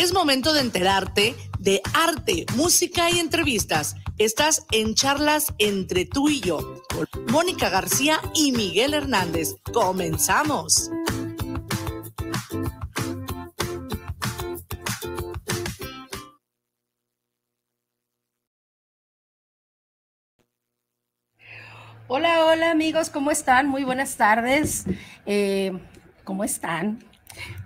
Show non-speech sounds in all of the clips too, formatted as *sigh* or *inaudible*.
Es momento de enterarte de arte, música y entrevistas. Estás en charlas entre tú y yo, con Mónica García y Miguel Hernández. Comenzamos. Hola, hola amigos, ¿cómo están? Muy buenas tardes. Eh, ¿Cómo están?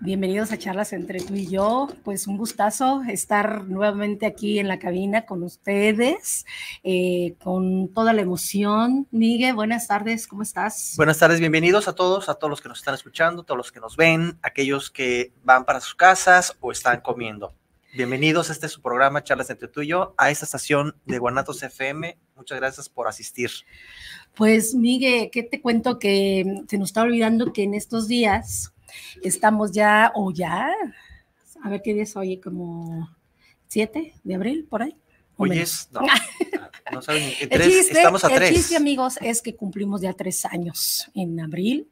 Bienvenidos a charlas entre tú y yo. Pues un gustazo estar nuevamente aquí en la cabina con ustedes, eh, con toda la emoción. Miguel, buenas tardes, ¿cómo estás? Buenas tardes, bienvenidos a todos, a todos los que nos están escuchando, todos los que nos ven, aquellos que van para sus casas o están comiendo. Bienvenidos a este es su programa Charlas entre tú y yo, a esta estación de Guanatos FM. Muchas gracias por asistir. Pues Miguel, ¿qué te cuento que se nos está olvidando que en estos días Estamos ya, o ya, a ver qué día es hoy, como 7 de abril, por ahí. hoy es, no, *laughs* no saben, estamos a El chiste, amigos, es que cumplimos ya tres años en abril,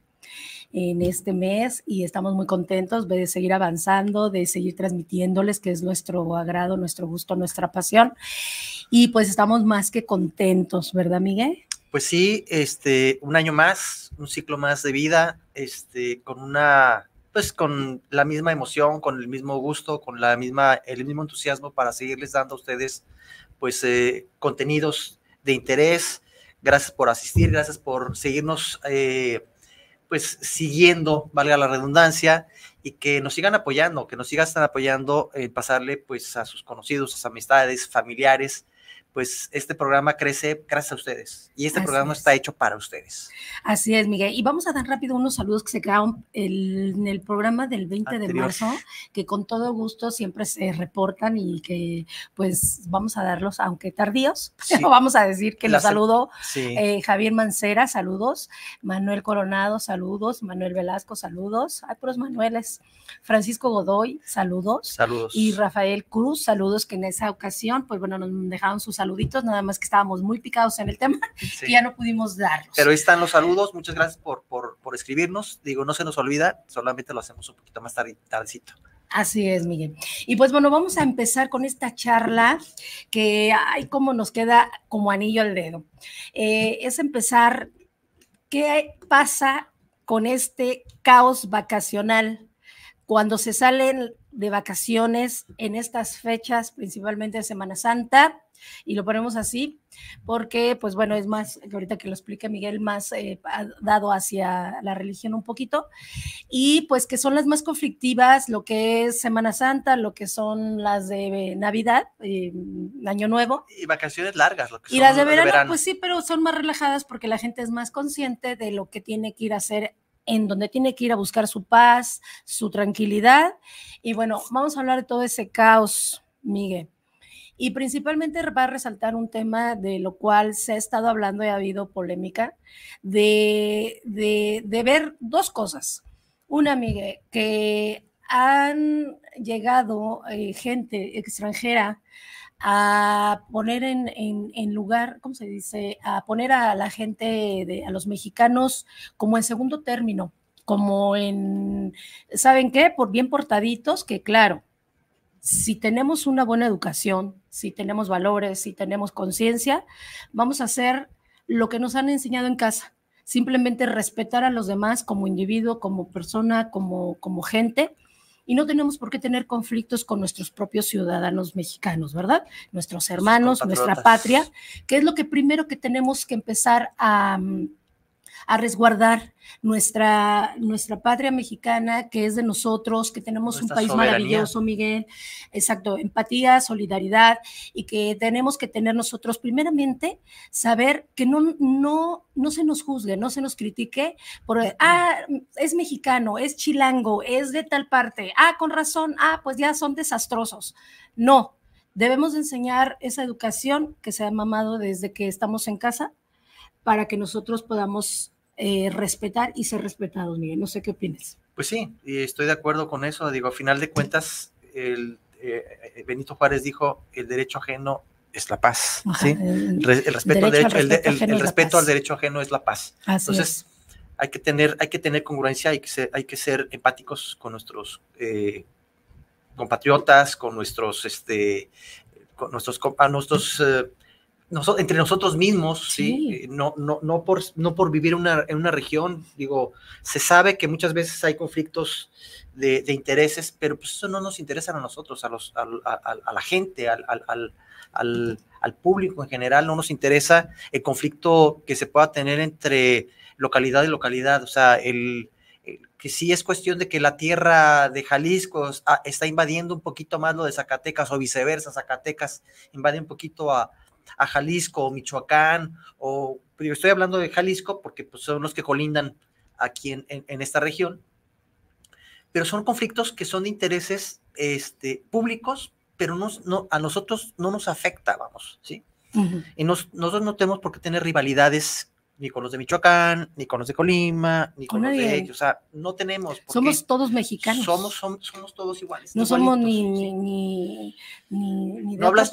en este mes, y estamos muy contentos de seguir avanzando, de seguir transmitiéndoles, que es nuestro agrado, nuestro gusto, nuestra pasión. Y pues estamos más que contentos, ¿verdad, Miguel? pues sí, este, un año más, un ciclo más de vida, este, con una, pues con la misma emoción, con el mismo gusto, con la misma, el mismo entusiasmo para seguirles dando a ustedes, pues, eh, contenidos de interés. Gracias por asistir, gracias por seguirnos, eh, pues, siguiendo, valga la redundancia, y que nos sigan apoyando, que nos sigan apoyando, en pasarle, pues, a sus conocidos, a sus amistades, familiares, pues este programa crece gracias a ustedes y este programa está hecho para ustedes. Así es, Miguel. Y vamos a dar rápido unos saludos que se quedaron en el programa del 20 de marzo, que con todo gusto siempre se reportan y que pues vamos a darlos, aunque tardíos, pero vamos a decir que los saludo. Eh, Javier Mancera, saludos. Manuel Coronado, saludos. Manuel Velasco, saludos. Ay, puros Manueles. Francisco Godoy, saludos. Saludos. Y Rafael Cruz, saludos, que en esa ocasión, pues bueno, nos dejaron sus saluditos, nada más que estábamos muy picados en el tema y *laughs* ya no pudimos dar. Pero ahí están los saludos, muchas gracias por, por, escribirnos. Digo, no se nos olvida, solamente lo hacemos un poquito más tarde, tardecito. Así es, Miguel. Y pues bueno, vamos a empezar con esta charla que, ay, cómo nos queda como anillo al dedo. Eh, es empezar, ¿qué pasa con este caos vacacional? Cuando se salen de vacaciones en estas fechas, principalmente de Semana Santa, y lo ponemos así porque, pues bueno, es más, ahorita que lo explica Miguel, más eh, ha dado hacia la religión un poquito, y pues que son las más conflictivas, lo que es Semana Santa, lo que son las de Navidad, eh, Año Nuevo. Y vacaciones largas, lo que Y las de de verano, pues sí, pero son más relajadas porque la gente es más consciente de lo que tiene que ir a hacer en donde tiene que ir a buscar su paz, su tranquilidad. Y bueno, vamos a hablar de todo ese caos, Miguel. Y principalmente va a resaltar un tema de lo cual se ha estado hablando y ha habido polémica, de, de, ver dos cosas. Una, Miguel, que han llegado eh, gente extranjera a poner en, en, lugar, ¿cómo se dice? A poner a la gente, a los mexicanos, como en segundo término, como en, ¿saben qué? Por bien portaditos, que claro, si tenemos una buena educación, si tenemos valores, si tenemos conciencia, vamos a hacer lo que nos han enseñado en casa. Simplemente respetar a los demás como individuo, como persona, como, como gente. Y no tenemos por qué tener conflictos con nuestros propios ciudadanos mexicanos, ¿verdad? Nuestros hermanos, nuestra patria, que es lo que primero que tenemos que empezar a... Mm, a resguardar nuestra, nuestra patria mexicana, que es de nosotros, que tenemos un país maravilloso, Miguel. Exacto, empatía, solidaridad y que tenemos que tener nosotros, primeramente, saber que no, no, se nos juzgue, no se nos critique por, ah, es mexicano, es chilango, es de tal parte, ah, con razón, ah, pues ya son desastrosos. No. Debemos enseñar esa educación que se ha mamado desde que estamos en casa para que nosotros podamos eh, respetar y ser respetados, Miguel. No sé qué opinas. Pues sí, estoy de acuerdo con eso. Digo, a final de cuentas, el, eh, eh, Benito Juárez dijo, el derecho ajeno es la paz. ¿sí? el, respeto, al, derecho, ajeno es la paz. Entonces, hay que tener, hay que tener congruencia, hay que ser, hay que ser empáticos con nuestros compatriotas, con nuestros este nuestros, nuestros entre nosotros mismos, sí. Eh, no, no, no, por, no por vivir una, en una región, digo, se sabe que muchas veces hay conflictos de, intereses, pero pues eso no nos interesa a nosotros, a, los, a, la gente, al, público en general, no nos interesa el conflicto que se pueda tener entre localidad y localidad, o sea, el, que sí es cuestión de que la tierra de Jalisco ah, está invadiendo un poquito más lo de Zacatecas o viceversa, Zacatecas invade un poquito a, a Jalisco o Michoacán, o estoy hablando de Jalisco porque pues, son los que colindan aquí en, esta región, pero son conflictos que son de intereses este, públicos, pero a nosotros no nos afecta, vamos, ¿sí? Y nosotros no tenemos por qué tener rivalidades ni con los de Michoacán, ni con los de Colima, ni con los de... ellos, O sea, no tenemos... Somos todos mexicanos. Somos, somos, todos iguales. No somos ni, ni, no hablas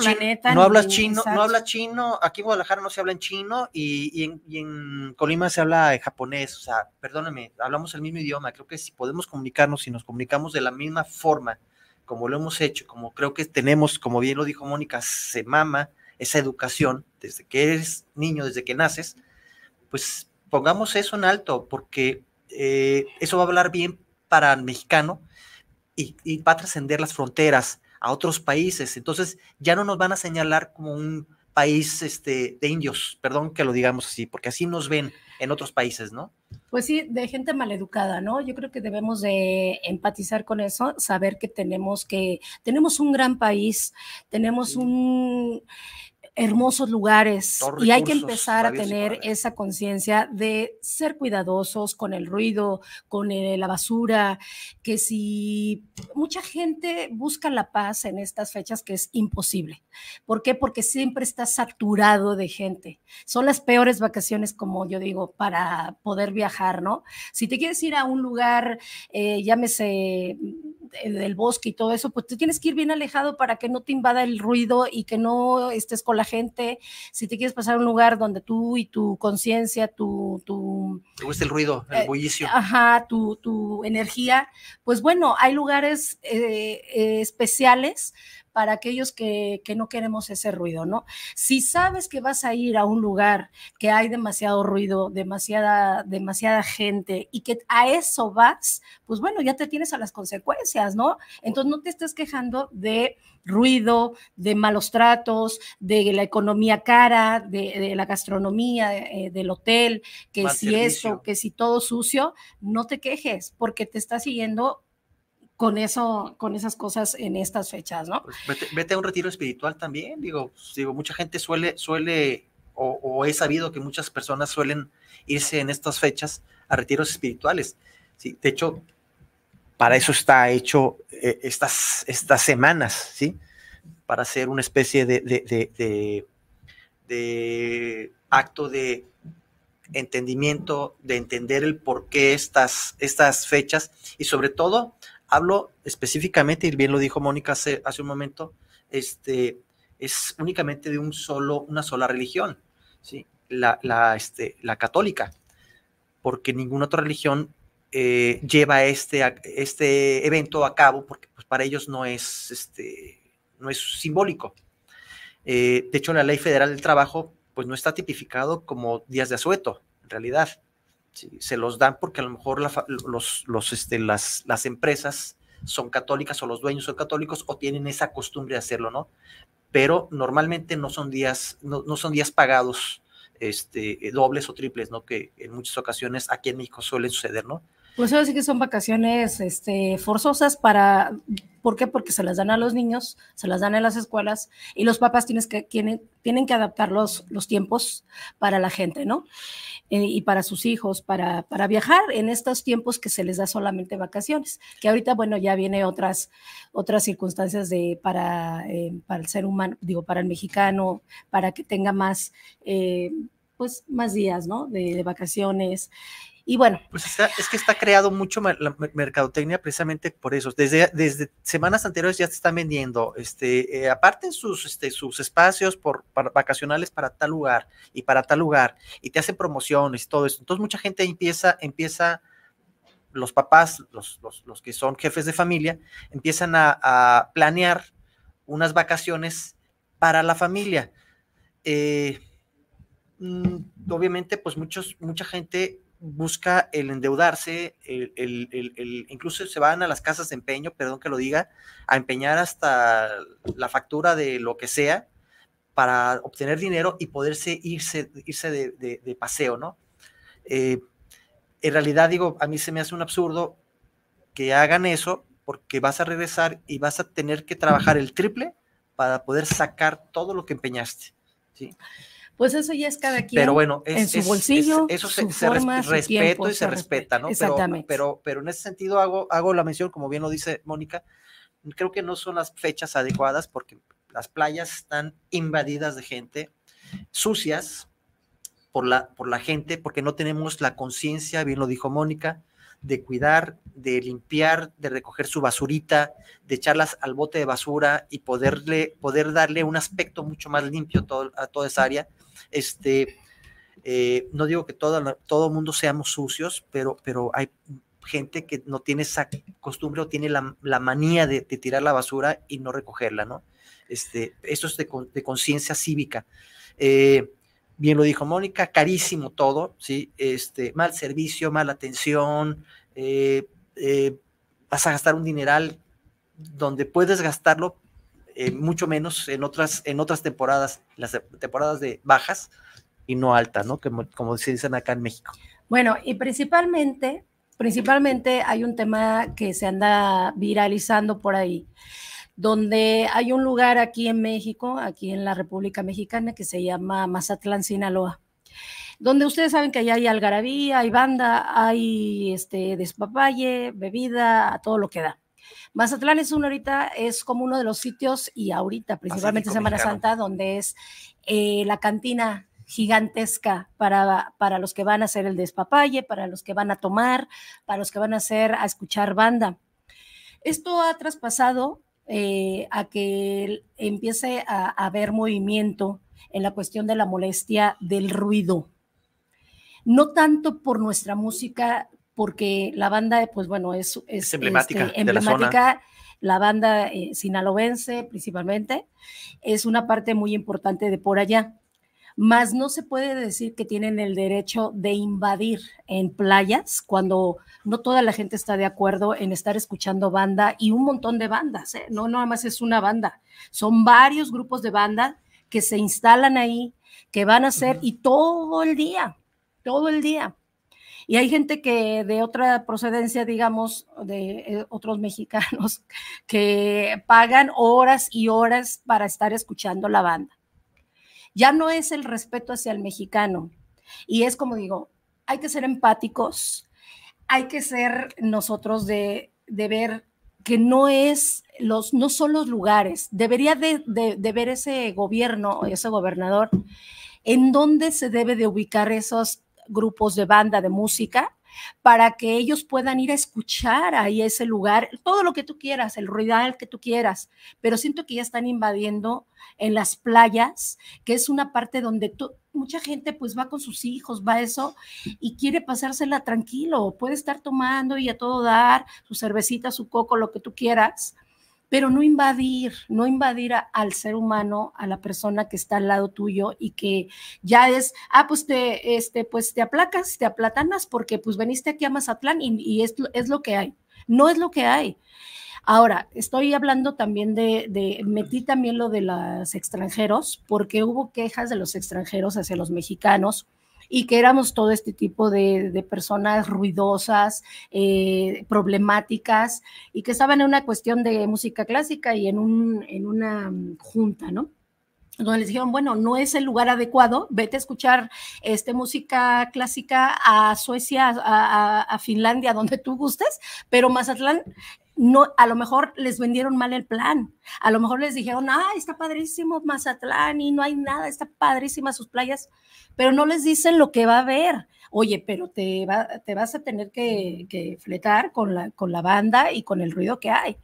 No hablas chino, no hablas chino. Aquí en Guadalajara no se habla en chino y, en, en Colima se habla en japonés. O sea, perdóname, hablamos el mismo idioma. Creo que si podemos comunicarnos, si nos comunicamos de la misma forma, como lo hemos hecho, como creo que tenemos, como bien lo dijo Mónica, se mama esa educación desde que eres niño, desde que naces pues pongamos eso en alto, porque eh, eso va a hablar bien para el mexicano y, va a trascender las fronteras a otros países. Entonces ya no nos van a señalar como un país este, de indios, perdón que lo digamos así, porque así nos ven en otros países, ¿no? Pues sí, de gente maleducada, ¿no? Yo creo que debemos de empatizar con eso, saber que tenemos que, tenemos un gran país, tenemos un hermosos lugares y hay que empezar a tener esa conciencia de ser cuidadosos con el ruido, con eh, la basura, que si mucha gente busca la paz en estas fechas que es imposible. ¿Por qué? Porque siempre está saturado de gente. Son las peores vacaciones, como yo digo, para poder viajar, ¿no? Si te quieres ir a un lugar, eh, llámese eh, del bosque y todo eso, pues tú tienes que ir bien alejado para que no te invada el ruido y que no estés con la gente. Si te quieres pasar a un lugar donde tú y tu conciencia, tu, tu... Te gusta el ruido, el eh, bullicio. ajá, tu, tu energía. Pues bueno, hay lugares eh, especiales para aquellos que, que, no queremos ese ruido, ¿no? Si sabes que vas a ir a un lugar que hay demasiado ruido, demasiada, demasiada gente y que a eso vas, pues bueno, ya te tienes a las consecuencias, ¿no? Entonces no te estés quejando de ruido, de malos tratos, de la economía cara, de, la gastronomía, eh, del hotel, que si eso, que si todo sucio, no te quejes porque te está siguiendo con, eso, con esas cosas en estas fechas, ¿no? Pues, vete, a un retiro espiritual también, digo, pues, digo mucha gente suele, suele o, he sabido que muchas personas suelen irse en estas fechas a retiros espirituales. ¿sí? De hecho, para eso está hecho eh, estas, estas semanas, ¿sí? Para hacer una especie de, acto de entendimiento, de entender el por qué estas, estas fechas y sobre todo hablo específicamente, y bien lo dijo Mónica hace, un momento, este, es únicamente de un solo, una sola religión, ¿sí? la, este, la católica, porque ninguna otra religión eh, lleva este, este evento a cabo, porque pues, para ellos no es, este, no es simbólico. Eh, de hecho, en la Ley Federal del Trabajo, pues no está tipificado como días de asueto, en realidad se los dan porque a lo mejor los, este, las, las empresas son católicas o los dueños son católicos o tienen esa costumbre de hacerlo, ¿no? Pero normalmente no son días, no, no son días pagados, este, dobles o triples, ¿no? Que en muchas ocasiones aquí en México suelen suceder, ¿no? Pues ahora sí que son vacaciones este, forzosas para, ¿por qué? Porque se las dan a los niños, se las dan en las escuelas y los papás que, tienen, que adaptar los, tiempos para la gente, ¿no? Eh, y para sus hijos, para, para viajar en estos tiempos que se les da solamente vacaciones, que ahorita, bueno, ya vienen otras, otras circunstancias de, para, eh, para el ser humano, digo, para el mexicano, para que tenga más... Eh, pues más días, ¿no? de vacaciones, y bueno. Pues es que está creado mucho la mercadotecnia precisamente por eso. Desde, desde semanas anteriores ya se están vendiendo. Este, eh, aparten sus, este, sus espacios por, vacacionales para tal lugar y para tal lugar. Y te hacen promociones y todo eso. Entonces mucha gente empieza, empieza los papás, los, que son jefes de familia, empiezan a, planear unas vacaciones para la familia. Eh, mm, obviamente, pues muchos, mucha gente busca el endeudarse, el, incluso se van a las casas de empeño, perdón que lo diga, a empeñar hasta la factura de lo que sea para obtener dinero y poderse irse, irse de, paseo, ¿no? Eh, en realidad, digo, a mí se me hace un absurdo que hagan eso porque vas a regresar y vas a tener que trabajar el triple para poder sacar todo lo que empeñaste, ¿sí? pues eso ya es cada quien pero bueno, en su bolsillo. eso se, forma, respeto y se, respeta, ¿no? Exactamente. Pero, pero, pero, en ese sentido hago, hago la mención, como bien lo dice Mónica, creo que no son las fechas adecuadas porque las playas están invadidas de gente, sucias por la, por la gente, porque no tenemos la conciencia, bien lo dijo Mónica, de cuidar, de limpiar, de recoger su basurita, de echarlas al bote de basura y poderle, poder darle un aspecto mucho más limpio a toda esa área. Este, eh, no digo que todo, todo mundo seamos sucios, pero, pero hay gente que no tiene esa costumbre o tiene la, manía de, tirar la basura y no recogerla, ¿no? Este, esto es de, conciencia cívica. Eh, bien lo dijo Mónica, carísimo todo, ¿sí? Este, mal servicio, mala atención, eh, eh, vas a gastar un dineral donde puedes gastarlo eh, mucho menos en otras, en otras temporadas, las temporadas de bajas y no altas, ¿no? Como, como se dicen acá en México. Bueno, y principalmente, principalmente hay un tema que se anda viralizando por ahí donde hay un lugar aquí en México, aquí en la República Mexicana, que se llama Mazatlán, Sinaloa, donde ustedes saben que allá hay algarabía, hay banda, hay este despapalle, bebida, todo lo que da. Mazatlán es ahorita, es como uno de los sitios, y ahorita, principalmente Semana Santa, donde es eh, la cantina gigantesca para, para los que van a hacer el despapalle, para los que van a tomar, para los que van a hacer a escuchar banda. Esto ha traspasado eh, a que empiece a, haber movimiento en la cuestión de la molestia del ruido. No tanto por nuestra música, porque la banda, pues bueno, es, es, este, emblemática. la, banda eh, sinaloense principalmente, es una parte muy importante de por allá más no se puede decir que tienen el derecho de invadir en playas cuando no toda la gente está de acuerdo en estar escuchando banda y un montón de bandas, ¿eh? no nada más es una banda, son varios grupos de banda que se instalan ahí, que van a hacer y todo el día, todo el día. Y hay gente que de otra procedencia, digamos, de eh, otros *laughs* mexicanos, que pagan horas y horas para estar escuchando la banda. Ya no es el respeto hacia el mexicano. Y es como digo, hay que ser empáticos, hay que ser nosotros de, de ver que no es los, no son los lugares. Debería de, de, de ver ese gobierno, ese gobernador, en dónde se debe de ubicar esos grupos de banda de música para que ellos puedan ir a escuchar ahí ese lugar, todo lo que tú quieras, el ruidal que tú quieras, pero siento que ya están invadiendo en las playas, que es una parte donde mucha gente pues va con sus hijos, va eso y quiere pasársela tranquilo, puede estar tomando y a todo dar, su cervecita, su coco, lo que tú quieras, pero no invadir, no invadir al ser humano, a la persona que está al lado tuyo y que ya es, ah, pues te, este, pues te aplacas, te aplatanas porque pues veniste aquí a Mazatlán y, y es, lo que hay, no es lo que hay. Ahora, estoy hablando también de, de, metí también lo de los extranjeros, porque hubo quejas de los extranjeros hacia los mexicanos, y que éramos todo este tipo de, personas ruidosas, eh, problemáticas y que estaban en una cuestión de música clásica y en, un, en una junta, ¿no? donde les dijeron, bueno, no es el lugar adecuado, vete a escuchar este, música clásica a Suecia, a, a Finlandia, donde tú gustes, pero Mazatlán no, a lo mejor les vendieron mal el plan, a lo mejor les dijeron, ah, está padrísimo Mazatlán y no hay nada, está padrísima sus playas, pero no les dicen lo que va a haber. Oye, pero te, te vas a tener que, fletar con la, con la banda y con el ruido que hay.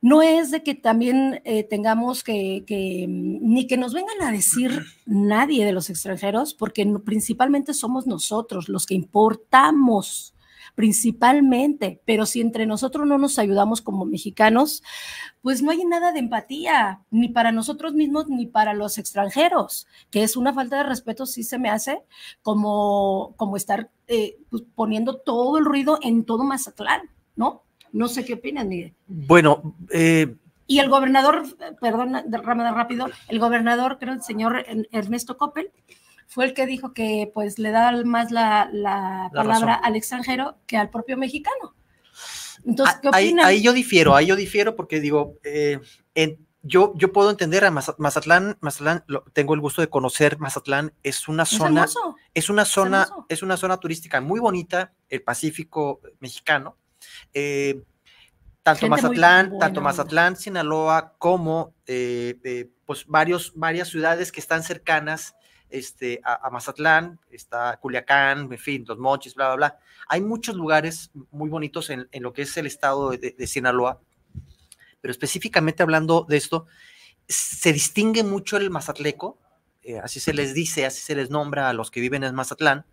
No es de que también eh, tengamos que, mm, ni que nos vengan a decir nadie de los extranjeros, porque principalmente somos nosotros los que importamos principalmente, pero si entre nosotros no nos ayudamos como mexicanos, pues no hay nada de empatía, ni para nosotros mismos, ni para los extranjeros, que es una falta de respeto, sí se me hace, como, como estar eh, pues, poniendo todo el ruido en todo Mazatlán, ¿no? No sé qué opinan, ni. Bueno, eh, Y el gobernador, eh, perdón, rápido, el gobernador, creo, el señor Ernesto Coppel, fue el que dijo que pues le da más la, palabra al extranjero que al propio mexicano. Entonces, ¿qué ah, ahí, ahí, yo difiero, ahí yo difiero porque digo, eh, yo, yo puedo entender a Mazatlán, Mazatlán tengo el gusto de conocer Mazatlán, es una zona, es, una zona, es, una zona turística muy bonita, el Pacífico mexicano. Eh, tanto Mazatlán, tanto Mazatlán, Sinaloa, como eh, pues varios, varias ciudades que están cercanas este, a, Mazatlán, está Culiacán, en fin, Los Mochis, bla, bla, bla. Hay muchos lugares muy bonitos en, lo que es el estado de, Sinaloa, pero específicamente hablando de esto, se distingue mucho el mazatleco, eh, así se les dice, así se les nombra a los que viven en Mazatlán,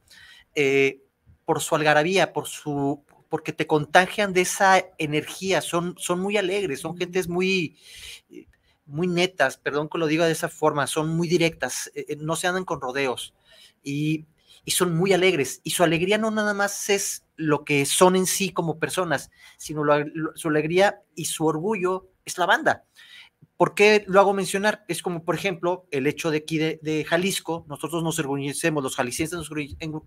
eh, por su algarabía, por su porque te contagian de esa energía, son, son muy alegres, son gentes muy, muy netas, perdón que lo diga de esa forma, son muy directas, eh, eh, no se andan con rodeos y, y, son muy alegres. Y su alegría no nada más es lo que son en sí como personas, sino su alegría y su orgullo es la banda. ¿Por qué lo hago mencionar? Es como, por ejemplo, el hecho de aquí de, Jalisco, nosotros nos orgullecemos, los jaliscienses nos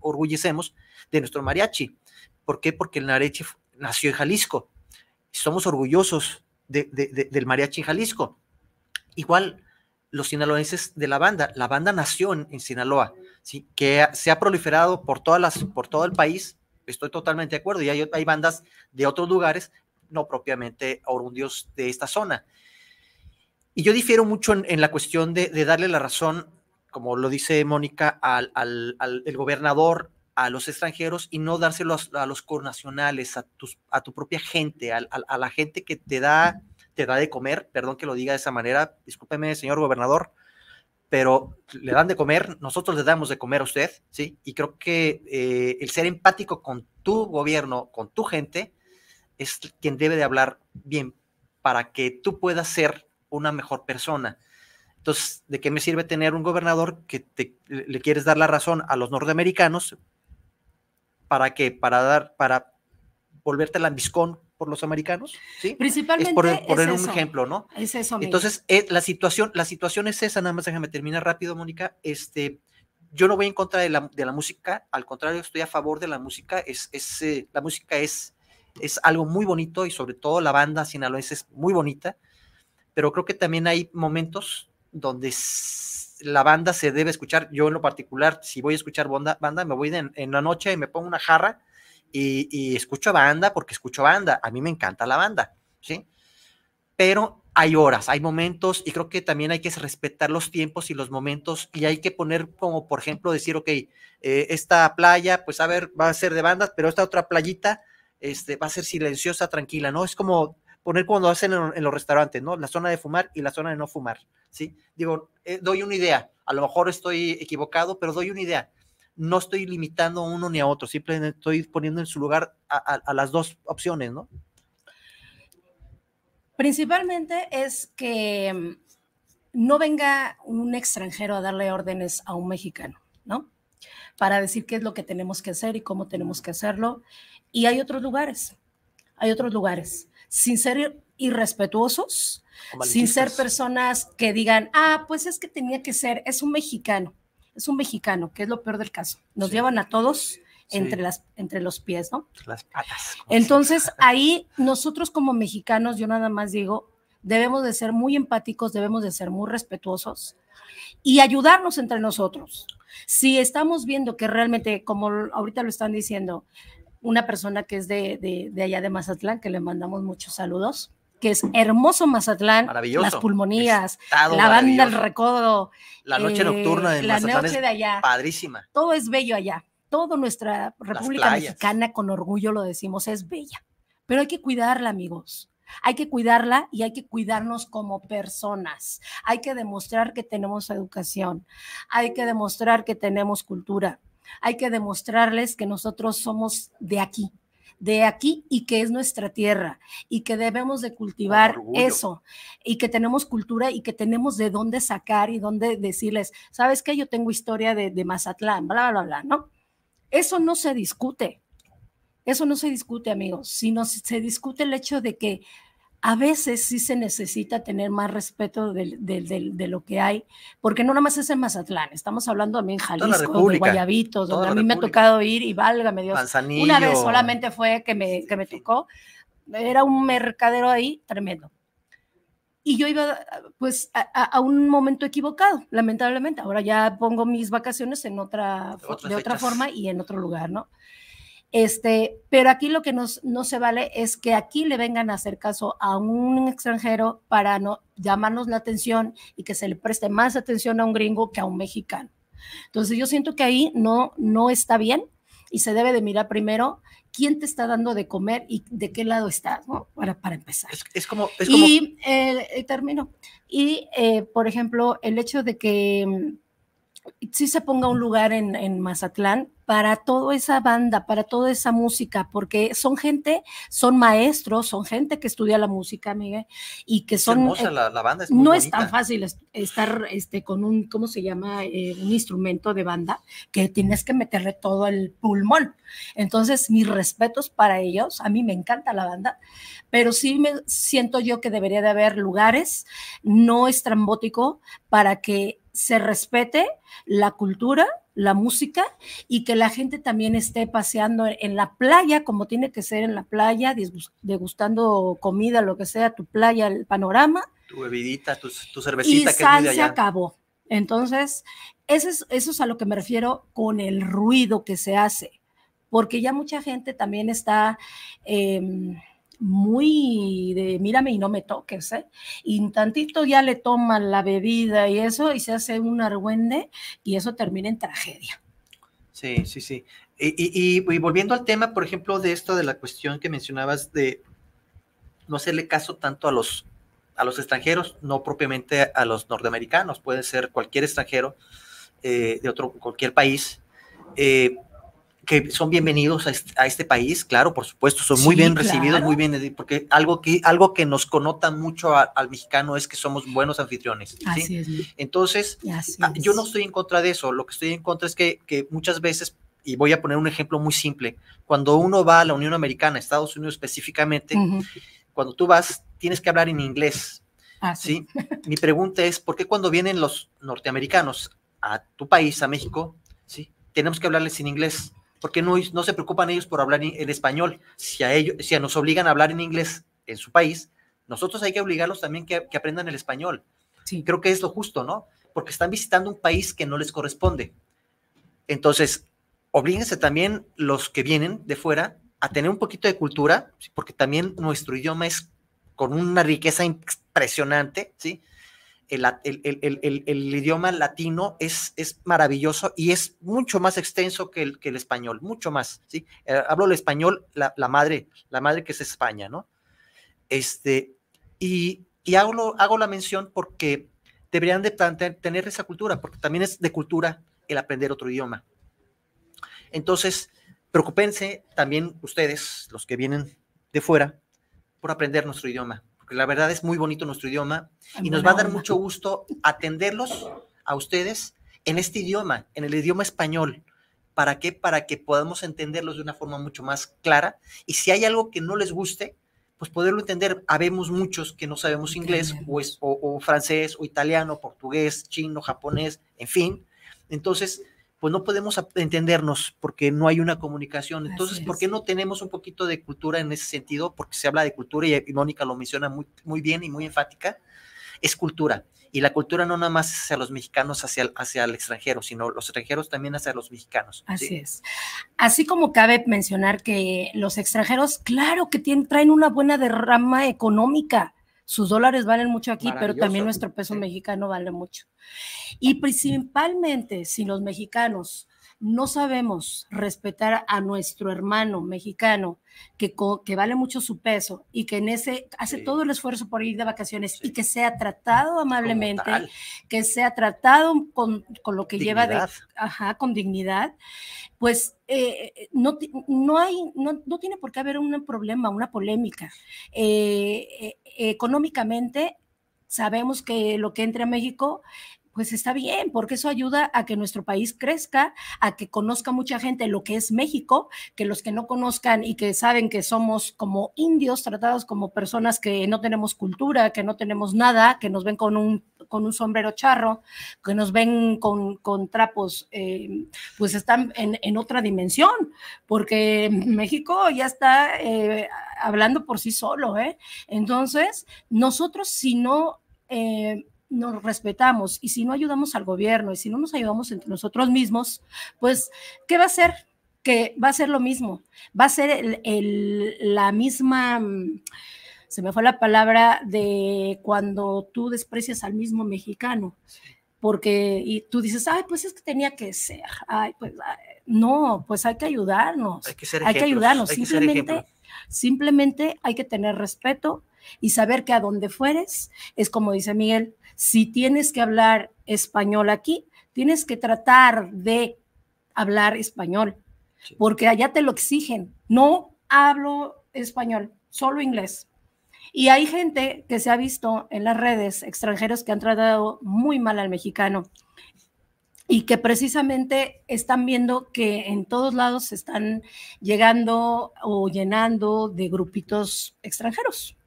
orgullecemos de nuestro mariachi. ¿Por qué? Porque el mariachi nació en Jalisco. Somos orgullosos del mariachi en Jalisco. Igual los sinaloenses de la banda, la banda nación en, Sinaloa, ¿sí? que se ha proliferado por, todas las, por todo el país, estoy totalmente de acuerdo, y hay, bandas de otros lugares, no propiamente orundios de esta zona. Y yo difiero mucho en, la cuestión de, darle la razón, como lo dice Mónica, al, al, el gobernador, a los extranjeros y no dárselo a, los connacionales, a, tus, a tu propia gente, a, la gente que te da te da de comer, perdón que lo diga de esa manera, discúlpeme, señor gobernador, pero le dan de comer, nosotros le damos de comer a usted, ¿sí? Y creo que eh, el ser empático con tu gobierno, con tu gente, es quien debe de hablar bien para que tú puedas ser una mejor persona. Entonces, ¿de qué me sirve tener un gobernador que le quieres dar la razón a los norteamericanos? ¿Para que Para dar, para volverte por los americanos, ¿sí? Principalmente es por poner un ejemplo, ¿no? Es eso. Entonces, eh, la situación la situación es esa, nada más déjame terminar rápido, Mónica. Este, yo no voy en contra de la, de la música, al contrario, estoy a favor de la música, es, es eh, la música es es algo muy bonito y sobre todo la banda sinaloense es muy bonita, pero creo que también hay momentos donde la banda se debe escuchar. Yo en lo particular, si voy a escuchar banda, banda me voy en, la noche y me pongo una jarra y, escucho banda porque escucho banda. A mí me encanta la banda, ¿sí? Pero hay horas, hay momentos y creo que también hay que respetar los tiempos y los momentos y hay que poner como, por ejemplo, decir, ok, eh, esta playa, pues a ver, va a ser de bandas, pero esta otra playita este, va a ser silenciosa, tranquila, ¿no? Es como poner cuando hacen en, los restaurantes, ¿no? La zona de fumar y la zona de no fumar, ¿sí? Digo, eh, doy una idea, a lo mejor estoy equivocado, pero doy una idea no estoy limitando a uno ni a otro, simplemente estoy poniendo en su lugar a, a las dos opciones, ¿no? Principalmente es que mm, no venga un extranjero a darle órdenes a un mexicano, ¿no? Para decir qué es lo que tenemos que hacer y cómo tenemos que hacerlo. Y hay otros lugares, hay otros lugares. Sin ser irrespetuosos, sin ser personas que digan, ah, pues es que tenía que ser, es un mexicano es un mexicano, que es lo peor del caso. Nos llevan a todos entre, las, entre los pies, ¿no? Las patas. Entonces, ahí nosotros como mexicanos, yo nada más digo, debemos de ser muy empáticos, debemos de ser muy respetuosos y ayudarnos entre nosotros. Si estamos viendo que realmente, como ahorita lo están diciendo, una persona que es de allá de Mazatlán, que le mandamos muchos saludos, que es hermoso Mazatlán, las pulmonías, la banda del Recodo, la noche eh, nocturna de allá, padrísima. Todo es bello allá. Toda nuestra República Mexicana, con orgullo lo decimos, es bella. Pero hay que cuidarla, amigos. Hay que cuidarla y hay que cuidarnos como personas. Hay que demostrar que tenemos educación. Hay que demostrar que tenemos cultura. Hay que demostrarles que nosotros somos de aquí, de aquí y que es nuestra tierra y que debemos de cultivar eso y que tenemos cultura y que tenemos de dónde sacar y dónde decirles, ¿sabes qué? Yo tengo historia de, de Mazatlán, bla, bla, bla, ¿no? Eso no se discute. Eso no se discute, amigos, sino se discute el hecho de que a veces sí se necesita tener más respeto de, lo que hay, porque no nada más es en Mazatlán, estamos hablando también en Jalisco, de Guayabitos, donde a mí me ha tocado ir y válgame Dios. Una vez solamente fue que me, tocó, era un mercadero ahí tremendo. Y yo iba pues a, un momento equivocado, lamentablemente. Ahora ya pongo mis vacaciones en otra, de otra forma y en otro lugar, ¿no? Este, pero aquí lo que nos, no se vale es que aquí le vengan a hacer caso a un extranjero para no llamarnos la atención y que se le preste más atención a un gringo que a un mexicano. Entonces yo siento que ahí no, no está bien y se debe de mirar primero quién te está dando de comer y de qué lado estás, ¿no? Para, para empezar. Es, como, Y eh, eh, termino. Y, eh, por ejemplo, el hecho de que mm, sí se ponga un lugar en, en Mazatlán para toda esa banda, para toda esa música, porque son gente, son maestros, son gente que estudia la música, Miguel, y que son... Eh, la, banda es No es tan fácil estar este, con un, ¿cómo se llama? Eh, un instrumento de banda que tienes que meterle todo el pulmón. Entonces, mis respetos para ellos, a mí me encanta la banda, pero sí me siento yo que debería de haber lugares no estrambótico para que se respete la cultura la música y que la gente también esté paseando en la playa, como tiene que ser en la playa, degustando comida, lo que sea, tu playa, el panorama. Tu bebidita, tu, cervecita. que se acabó. Entonces, eso es, eso es a lo que me refiero con el ruido que se hace, porque ya mucha gente también está... Em, muy de mírame y no me toques, ¿eh? Y tantito ya le toman la bebida y eso, y se hace un argüende y eso termina en tragedia. Sí, sí, sí. Y, volviendo al tema, por ejemplo, de esto, de la cuestión que mencionabas de no hacerle caso tanto a los, a los extranjeros, no propiamente a los norteamericanos, puede ser cualquier extranjero eh, de otro, cualquier país. Eh, que son bienvenidos a este, país, claro, por supuesto, son muy bien recibidos, muy bien, porque algo que, algo que nos conota mucho al mexicano es que somos buenos anfitriones. Entonces, ah, yo no estoy en contra de eso, lo que estoy en contra es que, muchas veces y voy a poner un ejemplo muy simple. Cuando uno va a la Unión Americana, Estados Unidos específicamente, cuando tú vas, tienes que hablar en inglés. Ah, *laughs* mi pregunta es, ¿por qué cuando vienen los norteamericanos a tu país, a México, ¿sí? tenemos que hablarles en inglés? porque no, no se preocupan ellos por hablar en español. Si a, ellos, si a nos obligan a hablar en inglés en su país, nosotros hay que obligarlos también que, que aprendan el español. Sí. Creo que es lo justo, ¿no? Porque están visitando un país que no les corresponde. Entonces, oblíguense también los que vienen de fuera a tener un poquito de cultura, porque también nuestro idioma es con una riqueza impresionante, ¿sí? el, idioma latino es, maravilloso y es mucho más extenso que el, español, mucho más, ¿sí? Eh, hablo el español, la, madre, la madre que es España, ¿no? Este, y, hago, la mención porque deberían de tener esa cultura, porque también es de cultura el aprender otro idioma. Entonces, preocupense también ustedes, los que vienen de fuera, por aprender nuestro idioma porque la verdad es muy bonito nuestro idioma y nos va a dar mucho gusto atenderlos a ustedes en este idioma, en el idioma español. ¿Para qué? Para que podamos entenderlos de una forma mucho más clara y si hay algo que no les guste, pues poderlo entender. Habemos muchos que no sabemos inglés o, o, o francés o italiano, portugués, chino, japonés, en fin. Entonces, pues no podemos entendernos porque no hay una comunicación. Entonces, ¿por qué no tenemos un poquito de cultura en ese sentido? Porque se habla de cultura y Mónica lo menciona muy, muy bien y muy enfática. Es cultura. Y la cultura no nada más hacia los mexicanos, hacia, hacia el extranjero, sino los extranjeros también hacia los mexicanos. Así es. Así como cabe mencionar que los extranjeros, claro que traen una buena derrama económica sus dólares valen mucho aquí, pero también nuestro peso mexicano vale mucho. Y principalmente si los mexicanos no sabemos respetar a nuestro hermano mexicano que, que vale mucho su peso y que en ese hace todo el esfuerzo por ir de vacaciones y que sea tratado amablemente, que sea tratado con, lo que lleva de, ajá, con dignidad, pues eh, no, hay, no, no, tiene por qué haber un problema, una polémica. Eh, eh, económicamente sabemos que lo que entra a México pues está bien, porque eso ayuda a que nuestro país crezca, a que conozca mucha gente lo que es México, que los que no conozcan y que saben que somos como indios tratados como personas que no tenemos cultura, que no tenemos nada, que nos ven con un con un sombrero charro, que nos ven con, trapos, eh, pues están en, otra dimensión, porque México ya está eh, hablando por sí solo, ¿eh? Entonces, nosotros si no... Eh, nos respetamos y si no ayudamos al gobierno y si no nos ayudamos entre nosotros mismos, pues, ¿qué va a ser? Que va a ser lo mismo, va a ser la misma, mm, se me fue la palabra de cuando tú desprecias al mismo mexicano, porque y tú dices, ay, pues es que tenía que ser, ay, pues no, pues hay que ayudarnos, hay que, ser hay que ayudarnos, simplemente, simplemente hay que tener respeto y saber que a donde fueres, es como dice Miguel, si tienes que hablar español aquí, tienes que tratar de hablar español, porque allá te lo exigen. No hablo español, solo inglés. Y hay gente que se ha visto en las redes, extranjeros que han tratado muy mal al mexicano y que precisamente están viendo que en todos lados se están llegando o llenando de grupitos extranjeros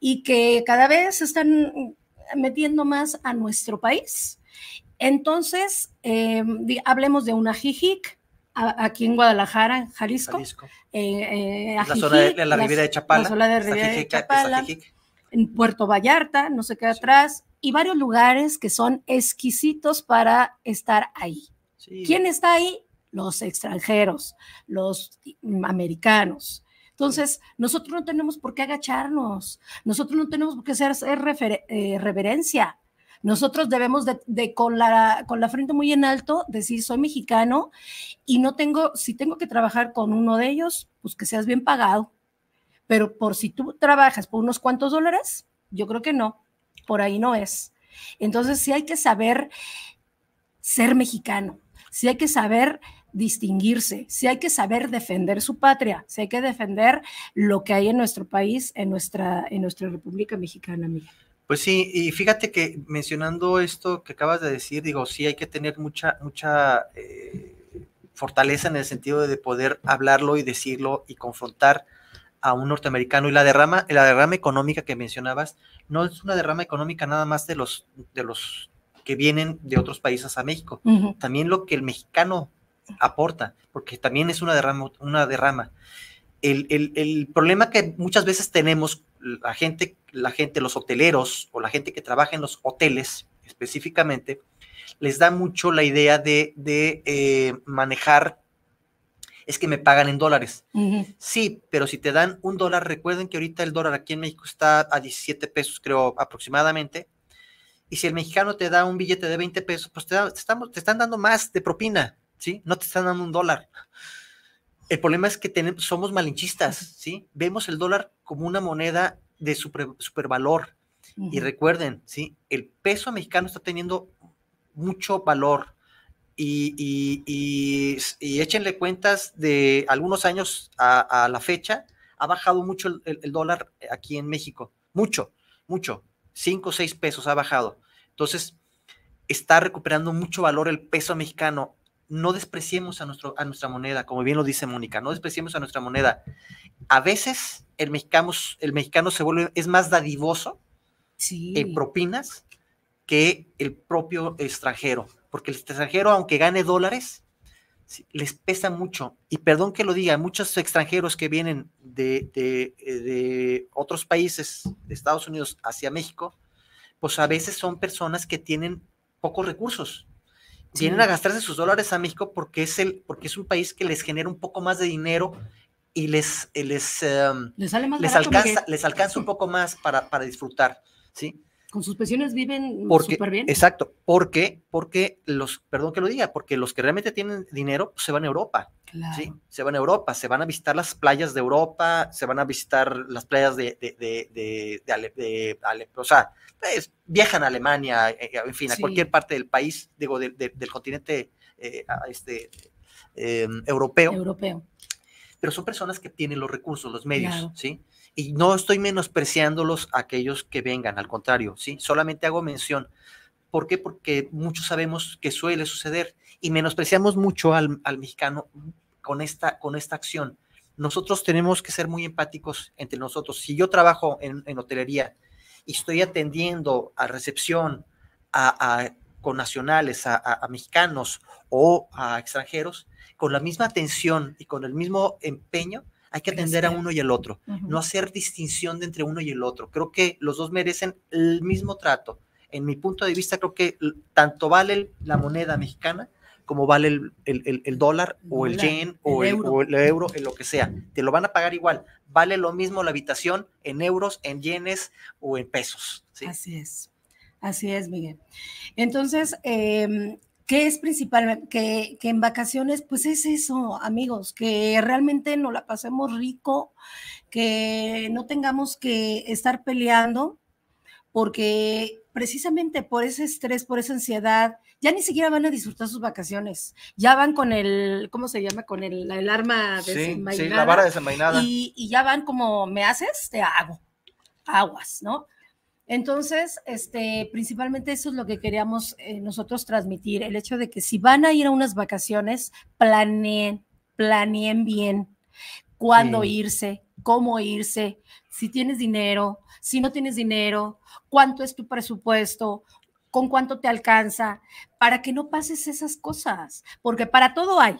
y que cada vez están metiendo más a nuestro país. Entonces, eh, hablemos de una jijic, aquí en Guadalajara, en Jalisco. en eh, eh, la zona de la, Riviera de Chapala. La zona de En Puerto Vallarta, no se queda atrás. Y varios lugares que son exquisitos para estar ahí. ¿Quién está ahí? Los extranjeros, los americanos. Entonces, nosotros no tenemos por qué agacharnos, nosotros no tenemos por qué hacer, eh, reverencia. Nosotros debemos de, de, con, la, con la frente muy en alto decir, soy mexicano y no tengo, si tengo que trabajar con uno de ellos, pues que seas bien pagado. Pero por si tú trabajas por unos cuantos dólares, yo creo que no, por ahí no es. Entonces, sí hay que saber ser mexicano, sí hay que saber distinguirse, si hay que saber defender su patria, si hay que defender lo que hay en nuestro país, en nuestra, en nuestra República Mexicana, Pues sí, y fíjate que mencionando esto que acabas de decir, digo, sí hay que tener mucha, mucha eh, fortaleza en el sentido de poder hablarlo y decirlo y confrontar a un norteamericano. Y la derrama, la derrama económica que mencionabas, no es una derrama económica nada más de los, de los que vienen de otros países a México. También lo que el mexicano aporta, porque también es una derrama. Una derrama. El, problema que muchas veces tenemos la gente, la gente, los hoteleros o la gente que trabaja en los hoteles específicamente, les da mucho la idea de, eh, manejar, es que me pagan en dólares. Sí, pero si te dan un dólar, recuerden que ahorita el dólar aquí en México está a 17 pesos, creo, aproximadamente. Y si el mexicano te da un billete de 20 pesos, pues te, estamos, te están dando más de propina. ¿sí? No te están dando un dólar. El problema es que tenemos, somos malinchistas, ¿sí? Vemos el dólar como una moneda de super, supervalor. Y recuerden, ¿sí? El peso mexicano está teniendo mucho valor. Y, échenle cuentas de algunos años a, la fecha, ha bajado mucho el, dólar aquí en México. Mucho, mucho. Cinco o seis pesos ha bajado. Entonces, está recuperando mucho valor el peso mexicano no despreciemos a, nuestro, a nuestra moneda, como bien lo dice Mónica, no despreciemos a nuestra moneda. A veces el mexicano, el mexicano se vuelve, es más dadivoso en propinas que el propio extranjero, porque el extranjero, aunque gane dólares, les pesa mucho. Y perdón que lo diga, muchos extranjeros que vienen de, eh, de otros países, de Estados Unidos hacia México, pues a veces son personas que tienen pocos recursos vienen a gastarse sus dólares a México porque es, el, porque es un país que les genera un poco más de dinero y les, eh, les, em, les, alcanza, les alcanza un poco más para, para disfrutar, ¿sí? Con sus pensiones viven súper bien. Exacto, porque, porque los, perdón que lo diga, porque los que realmente tienen dinero pues, se van a Europa. ¿sí? Se van a Europa, se van a visitar las playas de Europa, se van a visitar las playas de, de, o sea, pues, viajan a Alemania, eh, eh, en fin, a cualquier parte del país, digo, del continente eh, este, em, europeo. Europeo. Pero son personas que tienen los recursos, los medios, ¿sí? y no estoy menospreciándolos a aquellos que vengan, al contrario, ¿sí? Solamente hago mención. ¿Por qué? Porque muchos sabemos que suele suceder y menospreciamos mucho al, mexicano con esta, con esta acción. Nosotros tenemos que ser muy empáticos entre nosotros. Si yo trabajo en, hotelería y estoy atendiendo a recepción con nacionales, a mexicanos o a extranjeros, con la misma atención y con el mismo empeño, hay que atender a uno y al otro, no hacer distinción de entre uno y el otro. Creo que los dos merecen el mismo trato. En mi punto de vista, creo que tanto vale la moneda mexicana como vale el, dólar o el, yen o, el, euro, en lo que sea. Te lo van a pagar igual. Vale lo mismo la habitación en euros, en yenes o en pesos. Así es. Así es, Miguel. Entonces, em, que es principalmente que, en vacaciones, pues es eso, amigos, que realmente nos la pasemos rico, que no tengamos que estar peleando, porque precisamente por ese estrés, por esa ansiedad, ya ni siquiera van a disfrutar sus vacaciones, ya van con el, ¿cómo se llama? Con el, arma desenmainada. Sí, la vara desenmainada. y ya van como, ¿me haces? Te hago. Aguas, ¿no? Entonces, este, principalmente eso es lo que queríamos eh, nosotros transmitir, el hecho de que si van a ir a unas vacaciones, planeen, planeen bien cuándo irse, cómo irse, si tienes dinero, si no tienes dinero, cuánto es tu presupuesto, con cuánto te alcanza, para que no pases esas cosas, porque para todo hay,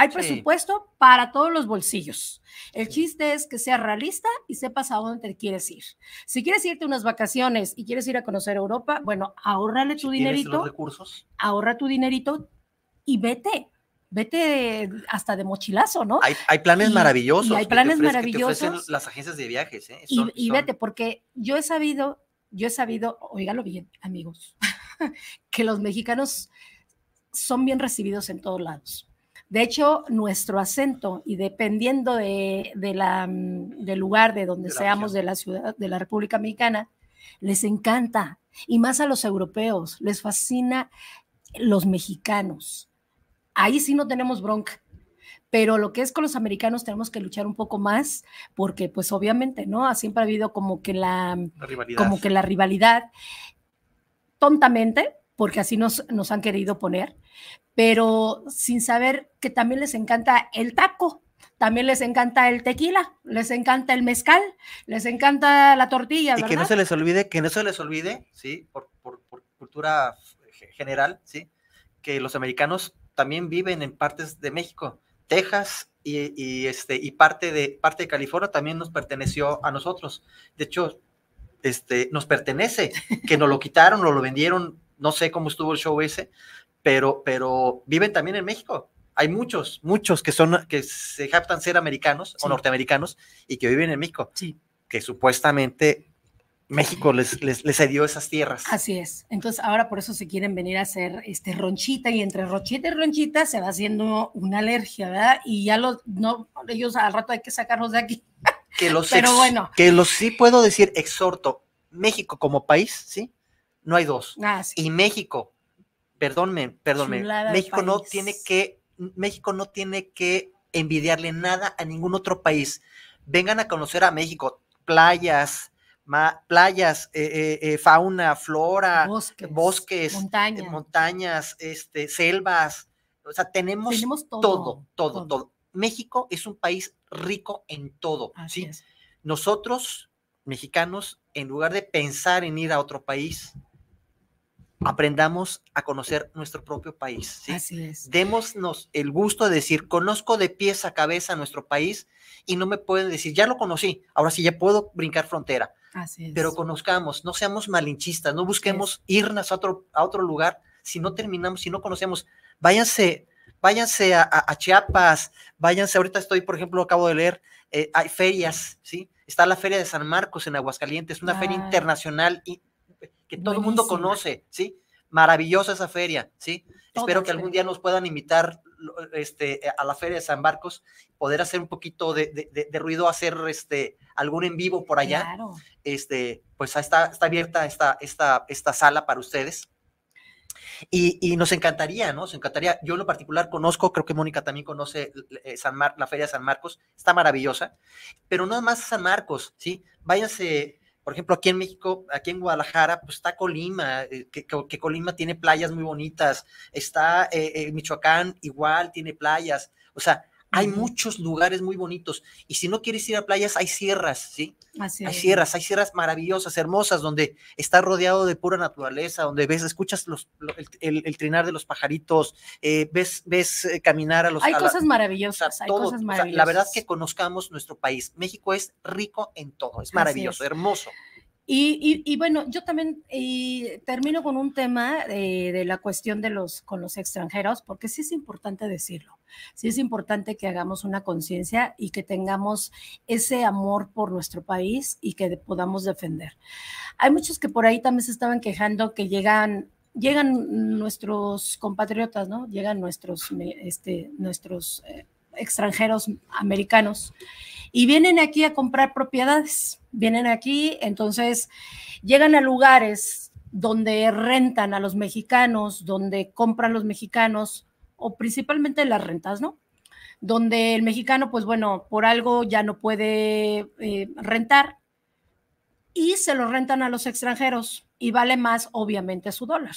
hay presupuesto para todos los bolsillos. El chiste es que seas realista y sepas a dónde te quieres ir. Si quieres irte unas vacaciones y quieres ir a conocer Europa, bueno, ahorrale tu dinerito. recursos. Ahorra tu dinerito y vete. Vete hasta de mochilazo, ¿no? Hay, planes maravillosos. hay planes maravillosos. las agencias de viajes. ¿eh? y, vete, porque yo he sabido, yo he sabido, oígalo bien, amigos, *laughs* que los mexicanos son bien recibidos en todos lados. De hecho, nuestro acento, y dependiendo de, la, mm, del lugar de donde seamos de la ciudad, de la República Mexicana, les encanta, y más a los europeos, les fascina los mexicanos. Ahí sí no tenemos bronca pero lo que es con los americanos tenemos que luchar un poco más porque pues obviamente no ah, siempre ha habido como que la, como que la rivalidad tontamente porque así nos, nos han querido poner pero sin saber que también les encanta el taco, también les encanta el tequila, les encanta el mezcal, les encanta la tortilla. ¿verdad? Y que no se les olvide, que no se les olvide, ¿sí? Por, cultura general, ¿sí? Que los americanos también viven en partes de México. Texas y, este, y parte, de, parte de California también nos perteneció a nosotros. De hecho, este, nos pertenece, que nos lo quitaron o lo vendieron, no sé cómo estuvo el show ese, pero, pero viven también en México. Hay muchos, muchos que son, que se jactan ser americanos o norteamericanos y que viven en México. Sí. Que supuestamente México les, les, les, cedió esas tierras. Así es. Entonces, ahora por eso se quieren venir a hacer este ronchita y entre ronchita y ronchita se va haciendo una alergia, ¿verdad? Y ya los, no, ellos al rato hay que sacarlos de aquí. Que los, *laughs* Pero bueno. Que los sí puedo decir, exhorto, México como país, ¿sí? No hay dos. Ah, Y México perdónme, perdónme, México no tiene que, México no tiene que envidiarle nada a ningún otro país. Vengan a conocer a México, playas, playas, eh, eh, eh, fauna, flora, bosques, montañas. Este, selvas. O sea, tenemos, todo, todo, todo, México es un país rico en todo. Nosotros, mexicanos, en lugar de pensar en ir a otro país, aprendamos a conocer nuestro propio país. Así es. Démonos el gusto de decir, conozco de pies a cabeza nuestro país y no me pueden decir, ya lo conocí, ahora sí ya puedo brincar frontera. Así es. Pero conozcamos, no seamos malinchistas, no busquemos irnos a otro, a otro lugar si no terminamos, si no conocemos. Váyanse, váyanse a, Chiapas, váyanse, ahorita estoy, por ejemplo, acabo de leer, eh, hay ferias, ¿sí? Está la Feria de San Marcos en Aguascalientes, una feria internacional y que todo el mundo conoce, ¿sí? Maravillosa esa feria, ¿sí? Espero que algún día nos puedan invitar este, a la Feria de San Marcos, poder hacer un poquito de, ruido, hacer este, algún en vivo por allá. Claro. Este, pues está, está abierta esta, esta, esta sala para ustedes. Y, nos encantaría, ¿no? Nos encantaría. Yo en lo particular conozco, creo que Mónica también conoce eh, San la Feria de San Marcos, está maravillosa, pero no más San Marcos, ¿sí? Váyanse, por ejemplo, aquí en México, aquí en Guadalajara, pues está Colima, eh, que, Colima tiene playas muy bonitas, está eh, eh, Michoacán igual, tiene playas, o sea, hay muchos lugares muy bonitos. Y si no quieres ir a playas, hay sierras, ¿sí? hay sierras, hay sierras maravillosas, hermosas, donde estás rodeado de pura naturaleza, donde ves, escuchas los, el, trinar de los pajaritos, eh, ves, ves eh, caminar a los... Hay cosas maravillosas, hay cosas maravillosas. la verdad es que conozcamos nuestro país. México es rico en todo, es maravilloso, hermoso. Y, bueno, yo también termino con un tema de, la cuestión de los con los extranjeros, porque sí es importante decirlo. Sí es importante que hagamos una conciencia y que tengamos ese amor por nuestro país y que podamos defender. Hay muchos que por ahí también se estaban quejando que llegan llegan nuestros compatriotas, ¿no? Llegan nuestros este, nuestros eh, extranjeros americanos y vienen aquí a comprar propiedades, vienen aquí, entonces llegan a lugares donde rentan a los mexicanos, donde compran los mexicanos, o principalmente las rentas, ¿no? Donde el mexicano, pues bueno, por algo ya no puede eh, rentar y se lo rentan a los extranjeros y vale más, obviamente, su dólar,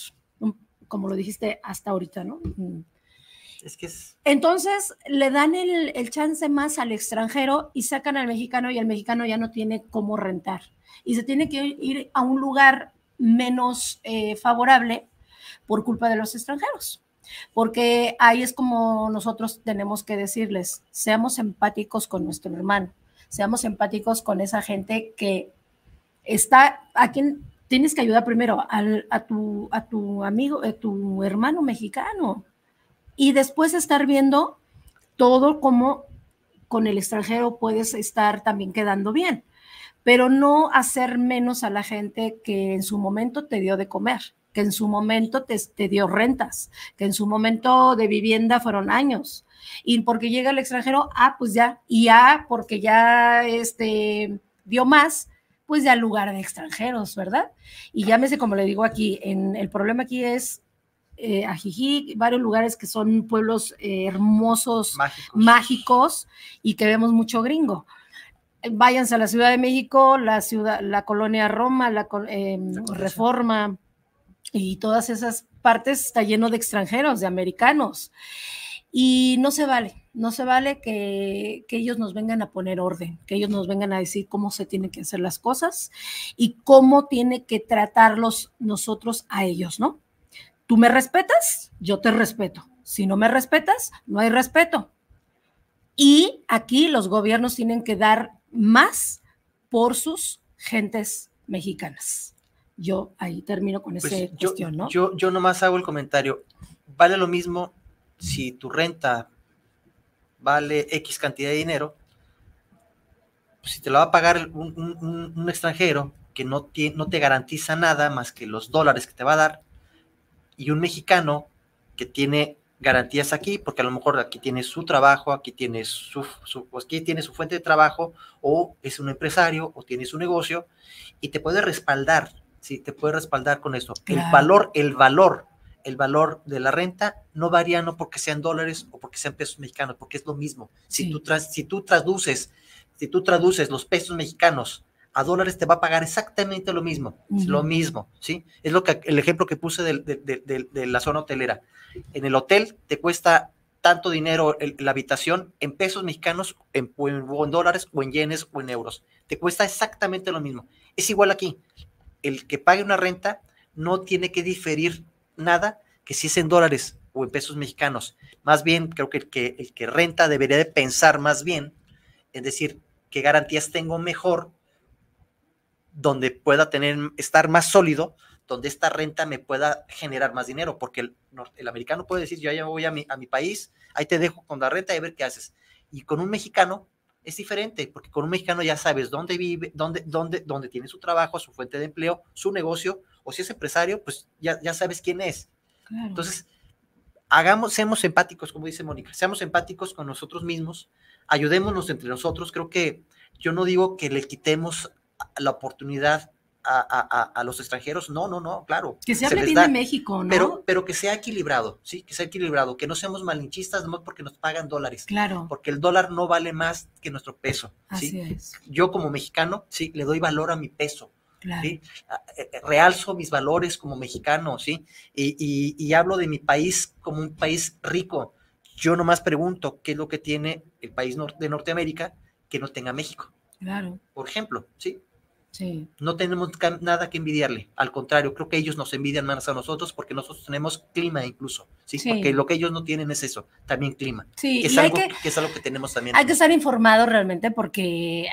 como lo dijiste hasta ahorita, ¿no? Mm que Entonces le dan el, el, chance más al extranjero y sacan al mexicano y el mexicano ya no tiene cómo rentar y se tiene que ir a un lugar menos eh, favorable por culpa de los extranjeros. Porque ahí es como nosotros tenemos que decirles, seamos empáticos con nuestro hermano, seamos empáticos con esa gente que está, a quien tienes que ayudar primero, al, a, tu, a tu amigo, a eh, tu hermano mexicano y después estar viendo todo como con el extranjero puedes estar también quedando bien, pero no hacer menos a la gente que en su momento te dio de comer, que en su momento te, dio rentas, que en su momento de vivienda fueron años. Y porque llega el extranjero, ah, pues ya, y ya porque ya este, dio más, pues ya lugar de extranjeros, ¿verdad? Y llámese, como le digo aquí, en, el problema aquí es eh, varios lugares que son pueblos eh, hermosos, mágicos. y que vemos mucho gringo. Váyanse a la Ciudad de México, la la colonia Roma, la eh, Reforma y todas esas partes está lleno de extranjeros, de americanos. Y no se vale, no se vale que, que, ellos nos vengan a poner orden, que ellos nos vengan a decir cómo se tienen que hacer las cosas y cómo tiene que tratarlos nosotros a ellos, ¿no? tú me respetas, yo te respeto. Si no me respetas, no hay respeto. Y aquí los gobiernos tienen que dar más por sus gentes mexicanas. Yo ahí termino con pues esa cuestión, ¿no? Yo, yo nomás hago el comentario. Vale lo mismo si tu renta vale X cantidad de dinero, pues, si te lo va a pagar un, extranjero que no no te garantiza nada más que los dólares que te va a dar, y un mexicano que tiene garantías aquí, porque a lo mejor aquí tiene su trabajo, aquí tiene su, pues, tiene su fuente de trabajo, o es un empresario, o tiene su negocio, y te puede respaldar, si te puede respaldar con eso. El valor, el valor, el valor de la renta no varía no porque sean dólares o porque sean pesos mexicanos, porque es lo mismo. Si, tú, si tú traduces, si tú traduces los pesos mexicanos a dólares te va a pagar exactamente lo mismo, lo mismo, ¿sí? Es lo que el ejemplo que puse de, la zona hotelera. En el hotel te cuesta tanto dinero la habitación en pesos mexicanos, en, en, dólares, o en yenes, o en euros. Te cuesta exactamente lo mismo. Es igual aquí. El que pague una renta no tiene que diferir nada que si es en dólares o en pesos mexicanos. Más bien, creo que el que, el que renta debería de pensar más bien, es decir, qué garantías tengo mejor donde pueda tener, estar más sólido, donde esta renta me pueda generar más dinero, porque el, americano puede decir, yo ya voy a mi, país, ahí te dejo con la renta y a ver qué haces. Y con un mexicano es diferente, porque con un mexicano ya sabes dónde vive, dónde, dónde, dónde tiene su trabajo, su fuente de empleo, su negocio, o si es empresario, pues ya, ya sabes quién es. Entonces, hagamos, seamos empáticos, como dice Mónica, seamos empáticos con nosotros mismos, ayudémonos entre nosotros. Creo que yo no digo que le quitemos la oportunidad a, los extranjeros. No, no, no, claro. Que se hable bien de México, ¿no? Pero, pero que sea equilibrado, sí, que sea equilibrado, que no seamos malinchistas no porque nos pagan dólares. Claro. Porque el dólar no vale más que nuestro peso. Así es. Yo como mexicano, sí, le doy valor a mi peso. Claro. ¿sí? Ah, eh, eh, realzo mis valores como mexicano, ¿sí? Y, y hablo de mi país como un país rico. Yo nomás pregunto qué es lo que tiene el país de Norteamérica que no tenga México. Claro. Por ejemplo, ¿sí? No tenemos nada que envidiarle. Al contrario, creo que ellos nos envidian más a nosotros porque nosotros tenemos clima incluso. ¿sí? Porque lo que ellos no tienen es eso, también clima. Sí. Que es, algo, que, es algo que tenemos también. Hay que estar informado realmente porque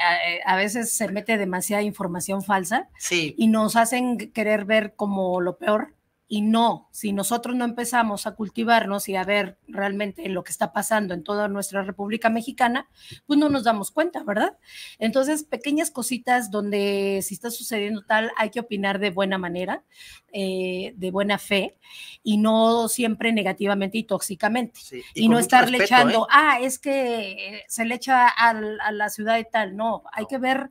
a, veces se mete demasiada información falsa. Sí. Y nos hacen querer ver como lo peor. Y no, si nosotros no empezamos a cultivarnos y a ver realmente lo que está pasando en toda nuestra República Mexicana, pues no nos damos cuenta, ¿verdad? Entonces, pequeñas cositas donde si está sucediendo tal, hay que opinar de buena manera, eh, de buena fe, y no siempre negativamente y tóxicamente. y, no estar lechando ¿eh? echando, ah, es que eh, se le echa a la ciudad y tal. no, hay que ver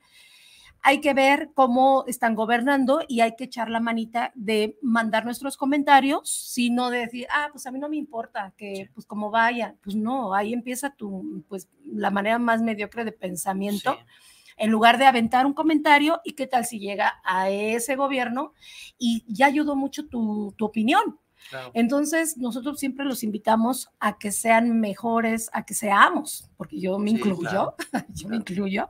hay que ver cómo están gobernando y hay que echar la manita de mandar nuestros comentarios, sino de decir, ah, pues a mí no me importa, que pues como vaya, pues no, ahí empieza tu, pues la manera más mediocre de pensamiento. En lugar de aventar un comentario, ¿y qué tal si llega a ese gobierno? Y ya ayudó mucho tu, opinión, Entonces, nosotros siempre los invitamos a que sean mejores, a que seamos, porque yo me incluyo, *laughs* yo me incluyo,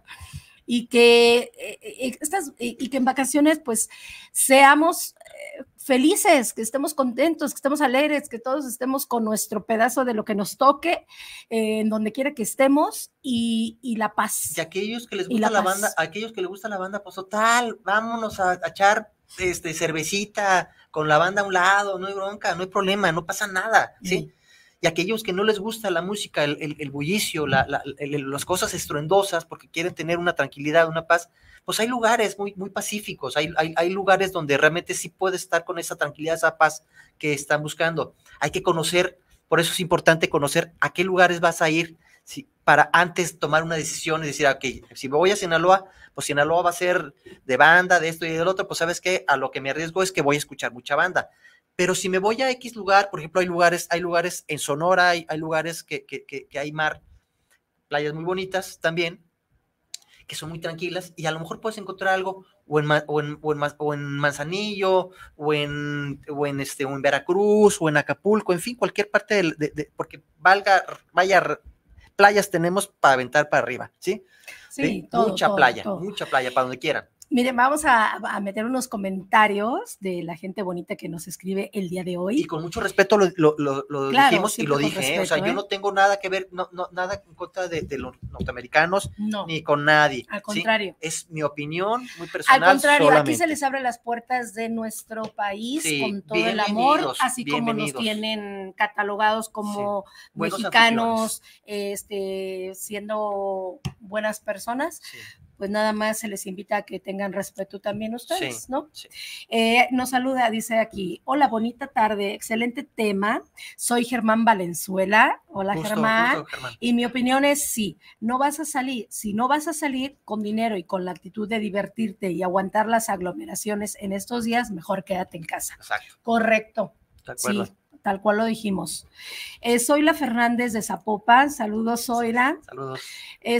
y que, eh, eh, estas, y que en vacaciones pues seamos eh, felices, que estemos contentos, que estemos alegres, que todos estemos con nuestro pedazo de lo que nos toque, en donde quiera que estemos, y, y, la paz. Y aquellos que les gusta la, banda, aquellos que les gusta la banda, pues total, vámonos a, echar este cervecita con la banda a un lado, no hay bronca, no hay problema, no pasa nada, ¿sí? y aquellos que no les gusta la música, el, bullicio, las cosas estruendosas, porque quieren tener una tranquilidad, una paz, pues hay lugares muy, muy pacíficos, hay, hay, lugares donde realmente sí puede estar con esa tranquilidad, esa paz que están buscando. Hay que conocer, por eso es importante conocer a qué lugares vas a ir, si para antes tomar una decisión y decir, ah, ok, si voy a Sinaloa, pues Sinaloa va a ser de banda, de esto y del otro, pues sabes que a lo que me arriesgo es que voy a escuchar mucha banda. Pero si me voy a X lugar, por ejemplo, hay lugares, hay lugares en Sonora, hay, lugares que, hay mar, playas muy bonitas también, que son muy tranquilas, y a lo mejor puedes encontrar algo o en, o en, Manzanillo, o en, este, en Veracruz, o en Acapulco, en fin, cualquier parte de, porque valga, vaya, playas tenemos para aventar para arriba, ¿sí? Sí, mucha playa, mucha playa, para donde quieran. Miren, vamos a, meter unos comentarios de la gente bonita que nos escribe el día de hoy. Y con mucho respeto lo, dijimos y lo dije. ¿eh? o sea, yo ¿eh? no tengo nada que ver, nada en contra de, los norteamericanos ni con nadie. Al contrario. Es mi opinión muy personal. Al contrario, aquí se les abre las puertas de nuestro país con todo el amor, así como nos tienen catalogados como mexicanos, este, siendo buenas personas pues nada más se les invita a que tengan respeto también ustedes, ¿no? Eh, nos saluda, dice aquí, hola, bonita tarde, excelente tema, soy Germán Valenzuela, hola Germán. y mi opinión es sí, no vas a salir, si no vas a salir con dinero y con la actitud de divertirte y aguantar las aglomeraciones en estos días, mejor quédate en casa. Exacto. Correcto. Sí tal cual lo dijimos. Soy eh, la Fernández de Zapopan, saludos Soyla. Saludos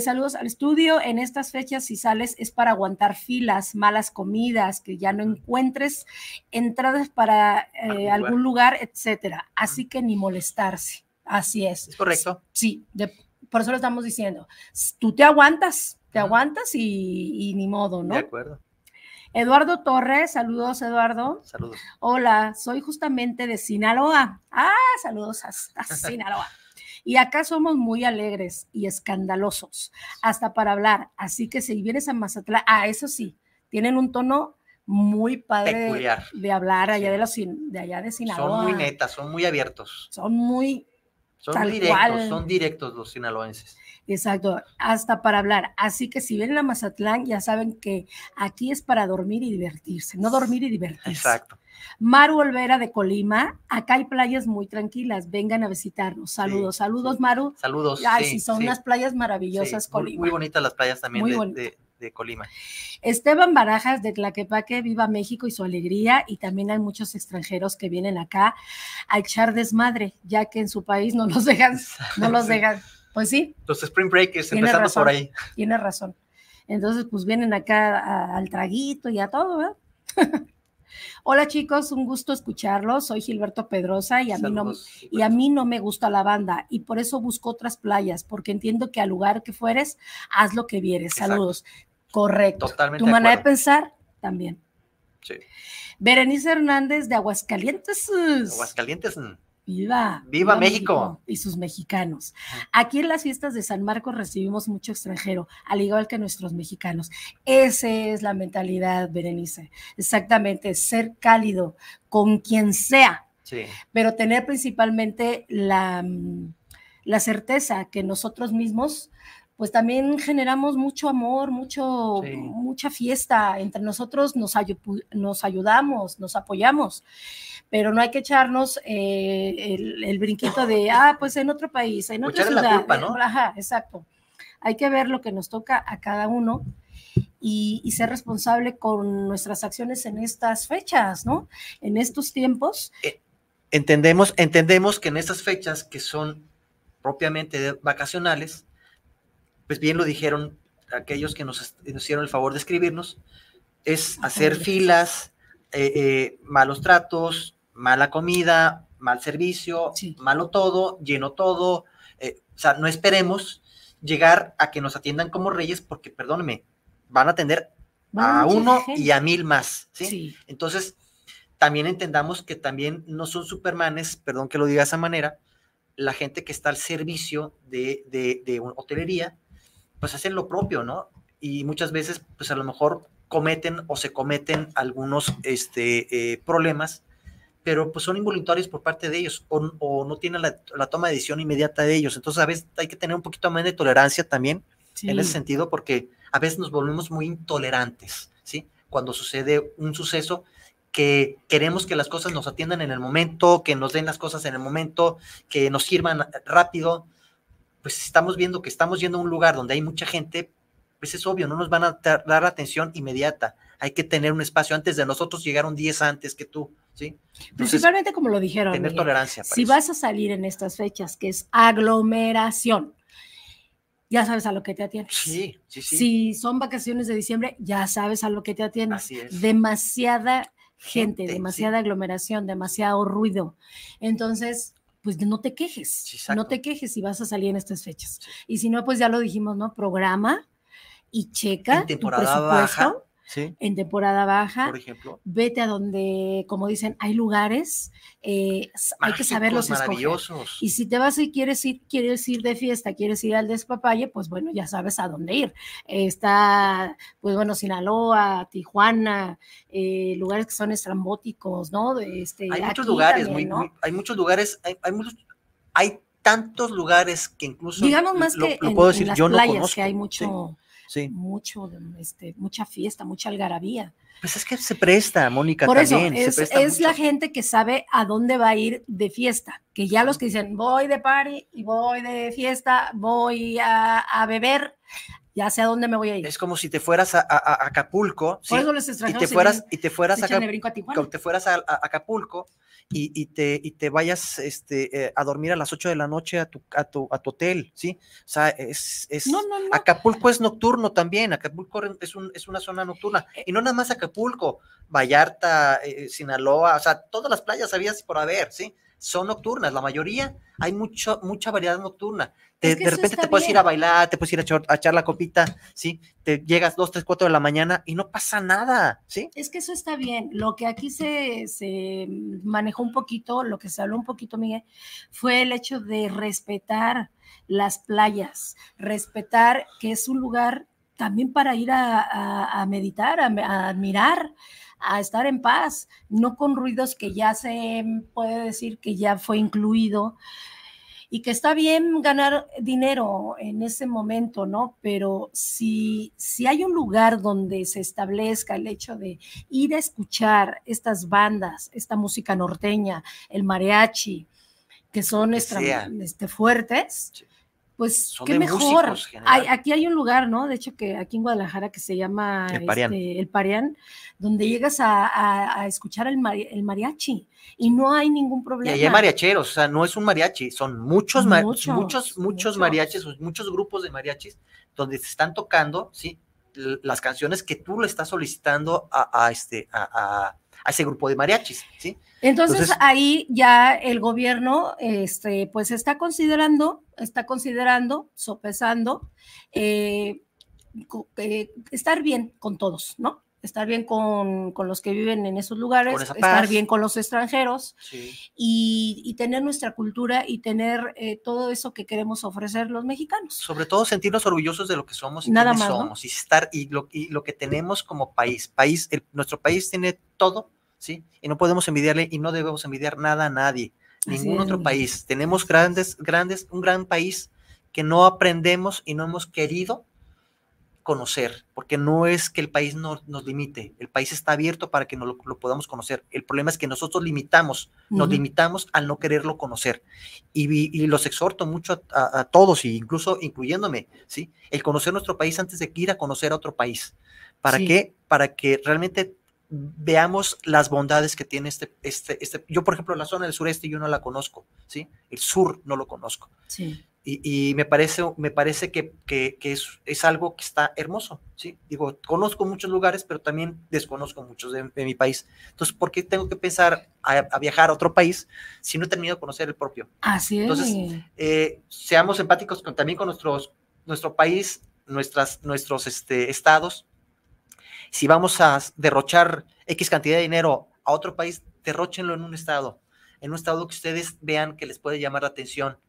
saludos al estudio. En estas fechas, si sales, es para aguantar filas, malas comidas, que ya no encuentres entradas para eh, ah, algún lugar, etcétera. Así que ni molestarse. Así es. Es correcto. Sí, por eso lo estamos diciendo. Tú te aguantas, te aguantas y, y ni modo, ¿no? De acuerdo. Eduardo Torres, saludos Eduardo. Saludos. Hola, soy justamente de Sinaloa. Ah, saludos hasta *laughs* Sinaloa. Y acá somos muy alegres y escandalosos, hasta para hablar. Así que si vienes a Mazatlán, ah, eso sí, tienen un tono muy padre de, hablar allá de, los, de allá de Sinaloa. Son muy netas, son muy abiertos. Son muy son directos, son directos los sinaloenses. Exacto, hasta para hablar. Así que si vienen a Mazatlán, ya saben que aquí es para dormir y divertirse, no dormir y divertirse. Exacto. Maru Olvera de Colima, acá hay playas muy tranquilas, vengan a visitarnos. Saludos, saludos Maru. Saludos. Ay, sí, son unas playas maravillosas, Colima. Muy, bonitas las playas también de, de, Colima. Esteban Barajas de Tlaquepaque, viva México y su alegría, y también hay muchos extranjeros que vienen acá a echar desmadre, ya que en su país no los dejan, no los *laughs* dejan pues sí. Los Spring Breakers, empezamos por ahí. Tienes razón. Entonces, pues vienen acá al traguito y a todo, ¿verdad? *laughs* Hola chicos, un gusto escucharlos. Soy Gilberto Pedrosa y a, mí no, y a mí no me gusta la banda y por eso busco otras playas, porque entiendo que al lugar que fueres, haz lo que vieres. Saludos. Correcto. Totalmente tu manera de pensar también. Sí. Berenice Hernández de Aguascalientes. Aguascalientes. Mm. Viva. Viva, México. Y sus mexicanos. Aquí en las fiestas de San Marcos recibimos mucho extranjero, al igual que nuestros mexicanos. Esa es la mentalidad, Berenice. Exactamente, ser cálido con quien sea, pero tener principalmente la, mm, la certeza que nosotros mismos pues también generamos mucho amor, mucho, mucha fiesta. Entre nosotros nos, nos ayudamos, nos apoyamos, pero no hay que echarnos eh, el, brinquito de, ah, pues en otro país, en otra ciudad. La eh, exacto. Hay que ver lo que nos toca a cada uno. Y, ser responsable con nuestras acciones en estas fechas, ¿no? En estos tiempos. Eh, entendemos, entendemos que en estas fechas que son propiamente vacacionales, pues bien lo dijeron aquellos que nos, hicieron el favor de escribirnos, es hacer filas, eh, eh, malos tratos, mala comida, mal servicio, malo todo, lleno todo. Eh, o sea, no esperemos llegar a que nos atiendan como reyes porque, perdóneme, van a atender a uno y a mil más. ¿sí? Entonces, también entendamos que también no son supermanes, perdón que lo diga de esa manera, la gente que está al servicio de, de una hotelería, pues hacen lo propio, ¿no? Y muchas veces, pues a lo mejor cometen o se cometen algunos este, eh, problemas, pero pues son involuntarios por parte de ellos o, no tienen la, toma de decisión inmediata de ellos. Entonces, a veces hay que tener un poquito más de tolerancia también en ese sentido, porque a veces nos volvemos muy intolerantes, ¿sí? Cuando sucede un suceso que queremos que las cosas nos atiendan en el momento, que nos den las cosas en el momento, que nos sirvan rápido, pues estamos viendo que estamos yendo a un lugar donde hay mucha gente, pues es obvio, no nos van a dar atención inmediata. Hay que tener un espacio antes de nosotros, llegaron 10 antes que tú, ¿sí? Principalmente como lo dijeron. Tener tolerancia. si vas a salir en estas fechas, que es aglomeración, ya sabes a lo que te atiendes. Sí, sí, sí. Si son vacaciones de diciembre, ya sabes a lo que te atiendes. Así es. Demasiada gente, demasiada aglomeración, demasiado ruido. Entonces, pues no te quejes, no te quejes si vas a salir en estas fechas. Y si no, pues ya lo dijimos, ¿no? Programa y checa presupuesto en temporada baja. Vete a donde, como dicen, hay lugares, eh, hay que saberlos maravillosos. escoger. Y si te vas y quieres ir, quieres ir de fiesta, quieres ir al despapalle, pues bueno, ya sabes a dónde ir. está, pues bueno, Sinaloa, Tijuana, eh, lugares que son estrambóticos, ¿no? Este, hay, muchos lugares, hay muchos lugares, hay, muchos hay tantos lugares que incluso digamos más que las playas que hay mucho sí. mucho, mm, este, mucha fiesta, mucha algarabía. Pues es que se presta, Mónica, Por Eso, es, la gente que sabe a dónde va a ir de fiesta, que ya los que dicen voy de party y voy de fiesta, voy a, beber, ya sé a dónde me voy a ir. Es como si te fueras a, Acapulco. si y te fueras, y te fueras, a, te fueras a, Acapulco y, te, y te vayas este, eh, a dormir a las 8 de la noche a tu, a tu, a tu hotel, ¿sí? O sea, es, es Acapulco es nocturno también, Acapulco es, un, es una zona nocturna, eh, y no nada más Acapulco, Vallarta, eh, Sinaloa, o sea, todas las playas habías por haber, ¿sí? son nocturnas, la mayoría. Hay mucho, mucha variedad nocturna. de repente te puedes ir a bailar, te puedes ir a echar, la copita, ¿sí? Te llegas dos, tres, cuatro de la mañana y no pasa nada, ¿sí? Es que eso está bien. Lo que aquí se, se manejó un poquito, lo que se habló un poquito, Miguel, fue el hecho de respetar las playas, respetar que es un lugar también para ir a, meditar, a, admirar, a estar en paz, no con ruidos que ya se puede decir que ya fue incluido y que está bien ganar dinero en ese momento, ¿no? Pero si, si hay un lugar donde se establezca el hecho de ir a escuchar estas bandas, esta música norteña, el mariachi, que son este, fuertes pues qué mejor. aquí hay un lugar, ¿no? De hecho, que aquí en Guadalajara que se llama El Parián, este, donde llegas a, escuchar el, mariachi y no hay ningún problema. Y hay mariacheros, o sea, no es un mariachi, son muchos, muchos, muchos, mariachis, muchos grupos de mariachis donde se están tocando, ¿sí? Las canciones que tú le estás solicitando a, a este, a, a ese grupo de mariachis. ¿sí? Entonces, ahí ya el gobierno este, pues está considerando, está considerando, sopesando, eh, eh, estar bien con todos, ¿no? Estar bien con, los que viven en esos lugares, estar bien con los extranjeros y, tener nuestra cultura y tener eh, todo eso que queremos ofrecer los mexicanos. Sobre todo sentirnos orgullosos de lo que somos y Nada más, somos y estar y lo, lo que tenemos como país. país nuestro país tiene todo y no podemos envidiarle y no debemos envidiar nada a nadie, ningún otro país. Tenemos grandes, grandes, un gran país que no aprendemos y no hemos querido conocer, porque no es que el país nos limite, el país está abierto para que no lo, podamos conocer. El problema es que nosotros limitamos, nos limitamos al no quererlo conocer. Y, los exhorto mucho a, todos, e incluso incluyéndome, ¿sí? el conocer nuestro país antes de ir a conocer a otro país. ¿Para qué? Para que realmente veamos las bondades que tiene este, este, este, yo por ejemplo la zona del sureste yo no la conozco, ¿sí? El sur no lo conozco. Sí. Y, me parece, me parece que, es, algo que está hermoso, ¿sí? Digo, conozco muchos lugares, pero también desconozco muchos de, mi país. Entonces, ¿por qué tengo que pensar a, viajar a otro país si no he terminado de conocer el propio? Así es. Entonces, eh, seamos empáticos también con nuestros, nuestro país, nuestras, nuestros este, estados, si vamos a derrochar X cantidad de dinero a otro país, derrochenlo en un estado, en un estado que ustedes vean que les puede llamar la atención.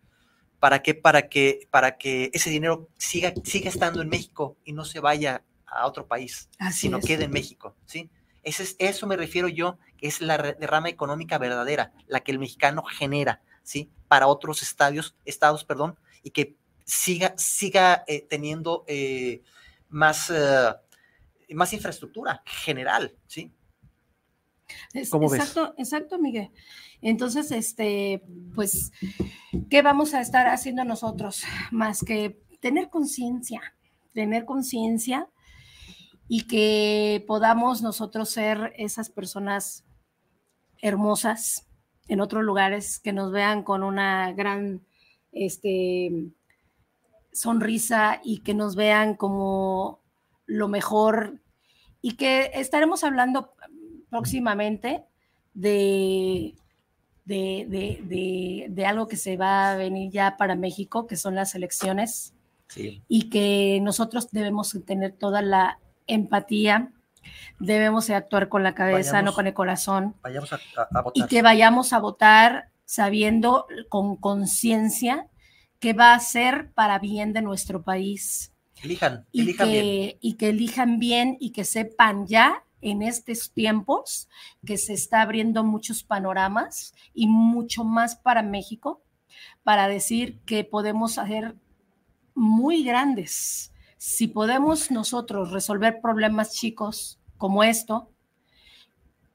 ¿Para qué? Para que, para que ese dinero siga, siga estando en México y no se vaya a otro país, sino quede en México, ¿sí? Eso, es, eso me refiero yo, que es la derrama económica verdadera, la que el mexicano genera, ¿sí? Para otros estadios, estados, perdón, y que siga, siga eh, teniendo eh, más... Eh, más infraestructura general, ¿sí? exacto, ves? exacto, Miguel. Entonces, este, pues, ¿qué vamos a estar haciendo nosotros? Más que tener conciencia, tener conciencia y que podamos nosotros ser esas personas hermosas en otros lugares, que nos vean con una gran este, sonrisa y que nos vean como lo mejor y que estaremos hablando próximamente de, de, de, de, algo que se va a venir ya para México, que son las elecciones, y que nosotros debemos tener toda la empatía, debemos actuar con la cabeza, no con el corazón, y que vayamos a votar sabiendo con conciencia que va a ser para bien de nuestro país Elijan, y elijan bien. Y que elijan bien y que sepan ya en estos tiempos que se está abriendo muchos panoramas y mucho más para México, para decir que podemos hacer muy grandes. Si podemos nosotros resolver problemas chicos como esto,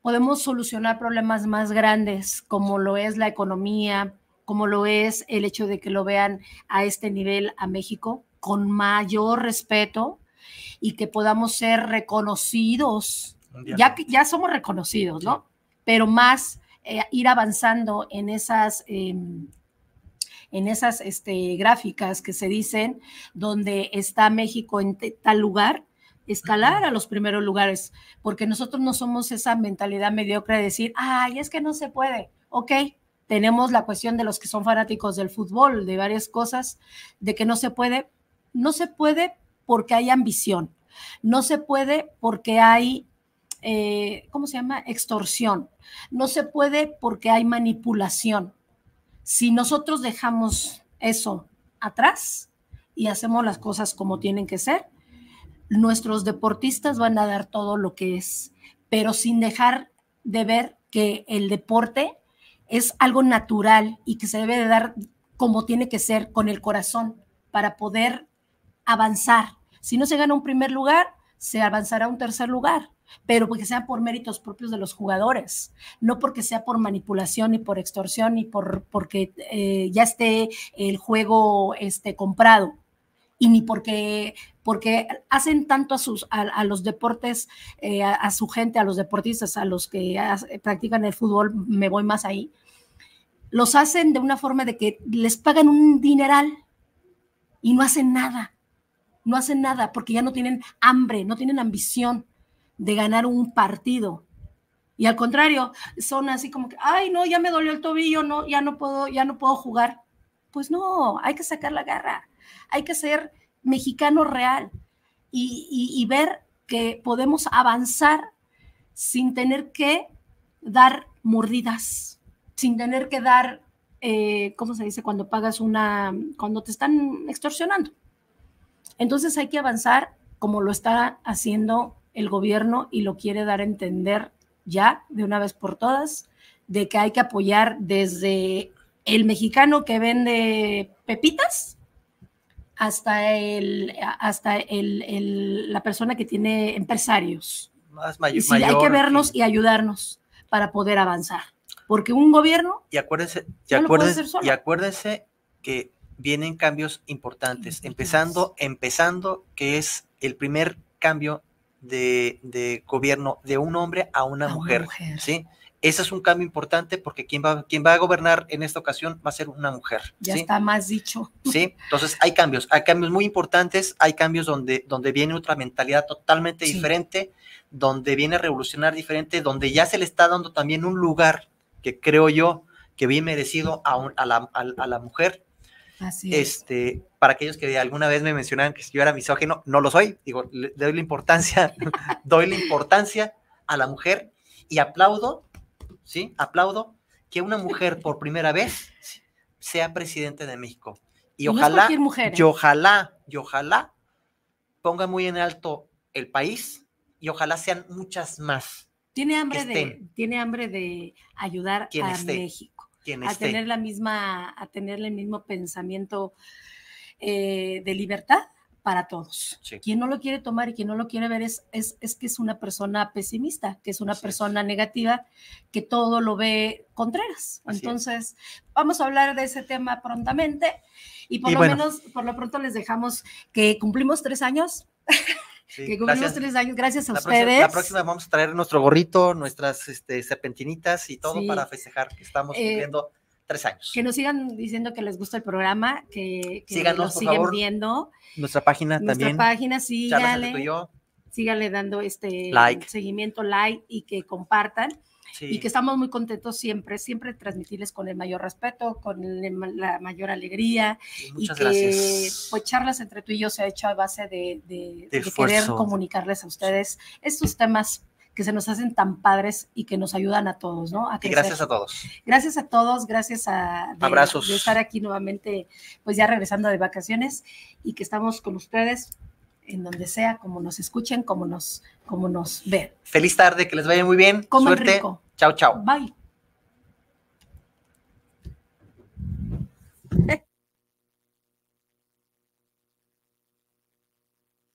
podemos solucionar problemas más grandes como lo es la economía, como lo es el hecho de que lo vean a este nivel a México, con mayor respeto y que podamos ser reconocidos. Ya, que ya somos reconocidos, ¿no? Pero más eh, ir avanzando en esas, em, en esas este, gráficas que se dicen, donde está México en tal lugar, escalar a los primeros lugares, porque nosotros no somos esa mentalidad mediocre de decir, ay, es que no se puede, ok. Tenemos la cuestión de los que son fanáticos del fútbol, de varias cosas, de que no se puede, no se puede porque hay ambición, no se puede porque hay, eh, ¿cómo se llama? Extorsión, no se puede porque hay manipulación. Si nosotros dejamos eso atrás y hacemos las cosas como tienen que ser, nuestros deportistas van a dar todo lo que es, pero sin dejar de ver que el deporte es algo natural y que se debe de dar como tiene que ser, con el corazón, para poder avanzar. Si no se gana un primer lugar, se avanzará un tercer lugar, pero porque sea por méritos propios de los jugadores, no porque sea por manipulación y por extorsión y por porque eh, ya esté el juego este, comprado y ni porque porque hacen tanto a sus a, los deportes eh, a, su gente a los deportistas a los que practican el fútbol me voy más ahí los hacen de una forma de que les pagan un dineral y no hacen nada no hacen nada porque ya no tienen hambre, no tienen ambición de ganar un partido. Y al contrario, son así como que, ay, no, ya me dolió el tobillo, no, ya no puedo, ya no puedo jugar. Pues no, hay que sacar la garra, hay que ser mexicano real y, ver que podemos avanzar sin tener que dar mordidas, sin tener que dar, eh, ¿cómo se dice? Cuando pagas una, cuando te están extorsionando. Entonces hay que avanzar como lo está haciendo el gobierno y lo quiere dar a entender ya de una vez por todas, de que hay que apoyar desde el mexicano que vende pepitas hasta el hasta la persona que tiene empresarios. Más hay que vernos y ayudarnos para poder avanzar, porque un gobierno y acuérdese, y acuérdese que vienen cambios importantes, empezando, empezando, que es el primer cambio de, de gobierno de un hombre a una, mujer, ¿sí? Ese es un cambio importante porque quien va, quien va a gobernar en esta ocasión va a ser una mujer. Ya está más dicho. *laughs* Sí, entonces hay cambios, hay cambios muy importantes, hay cambios donde, donde viene otra mentalidad totalmente diferente, donde viene a revolucionar diferente, donde ya se le está dando también un lugar que creo yo que bien merecido a, un, a, la, a la mujer este, Para aquellos que alguna vez me mencionaban que yo era misógino, no lo soy. Digo, le, doy la importancia, *laughs* doy la importancia a la mujer y aplaudo, ¿sí? Aplaudo que una mujer por primera vez sea presidente de México. Y, ojalá, y ¿eh? ojalá, y ojalá ponga muy en alto el país y ojalá sean muchas más. Tiene hambre, de, tiene hambre de ayudar a México a tener la misma, a tener el mismo pensamiento eh, de libertad para todos. Quien no lo quiere tomar y quien no lo quiere ver es, es, es que es una persona pesimista, que es una persona negativa, que todo lo ve contreras. Entonces, vamos a hablar de ese tema prontamente y por lo menos, por lo pronto les dejamos que cumplimos tres años. *laughs* que cumplimos gracias. tres años, gracias a ustedes. la próxima vamos a traer nuestro gorrito, nuestras este, serpentinitas y todo para festejar que estamos viviendo eh, tres años. Que nos sigan diciendo que les gusta el programa, que, que nos sigan viendo. Nuestra página también. Nuestra página, sí, síganle dando este like. seguimiento, like y que compartan y que estamos muy contentos siempre, siempre transmitirles con el mayor respeto, con la mayor alegría y que pues charlas entre tú y yo se ha hecho a base de, de, querer comunicarles a ustedes estos temas que se nos hacen tan padres y que nos ayudan a todos, ¿no? gracias a todos. Gracias a todos, gracias a estar aquí nuevamente, pues ya regresando de vacaciones y que estamos con ustedes en donde sea, como nos escuchen, como nos, como nos ven. Feliz tarde, que les vaya muy bien. Coman Suerte. Chao, chao. Bye.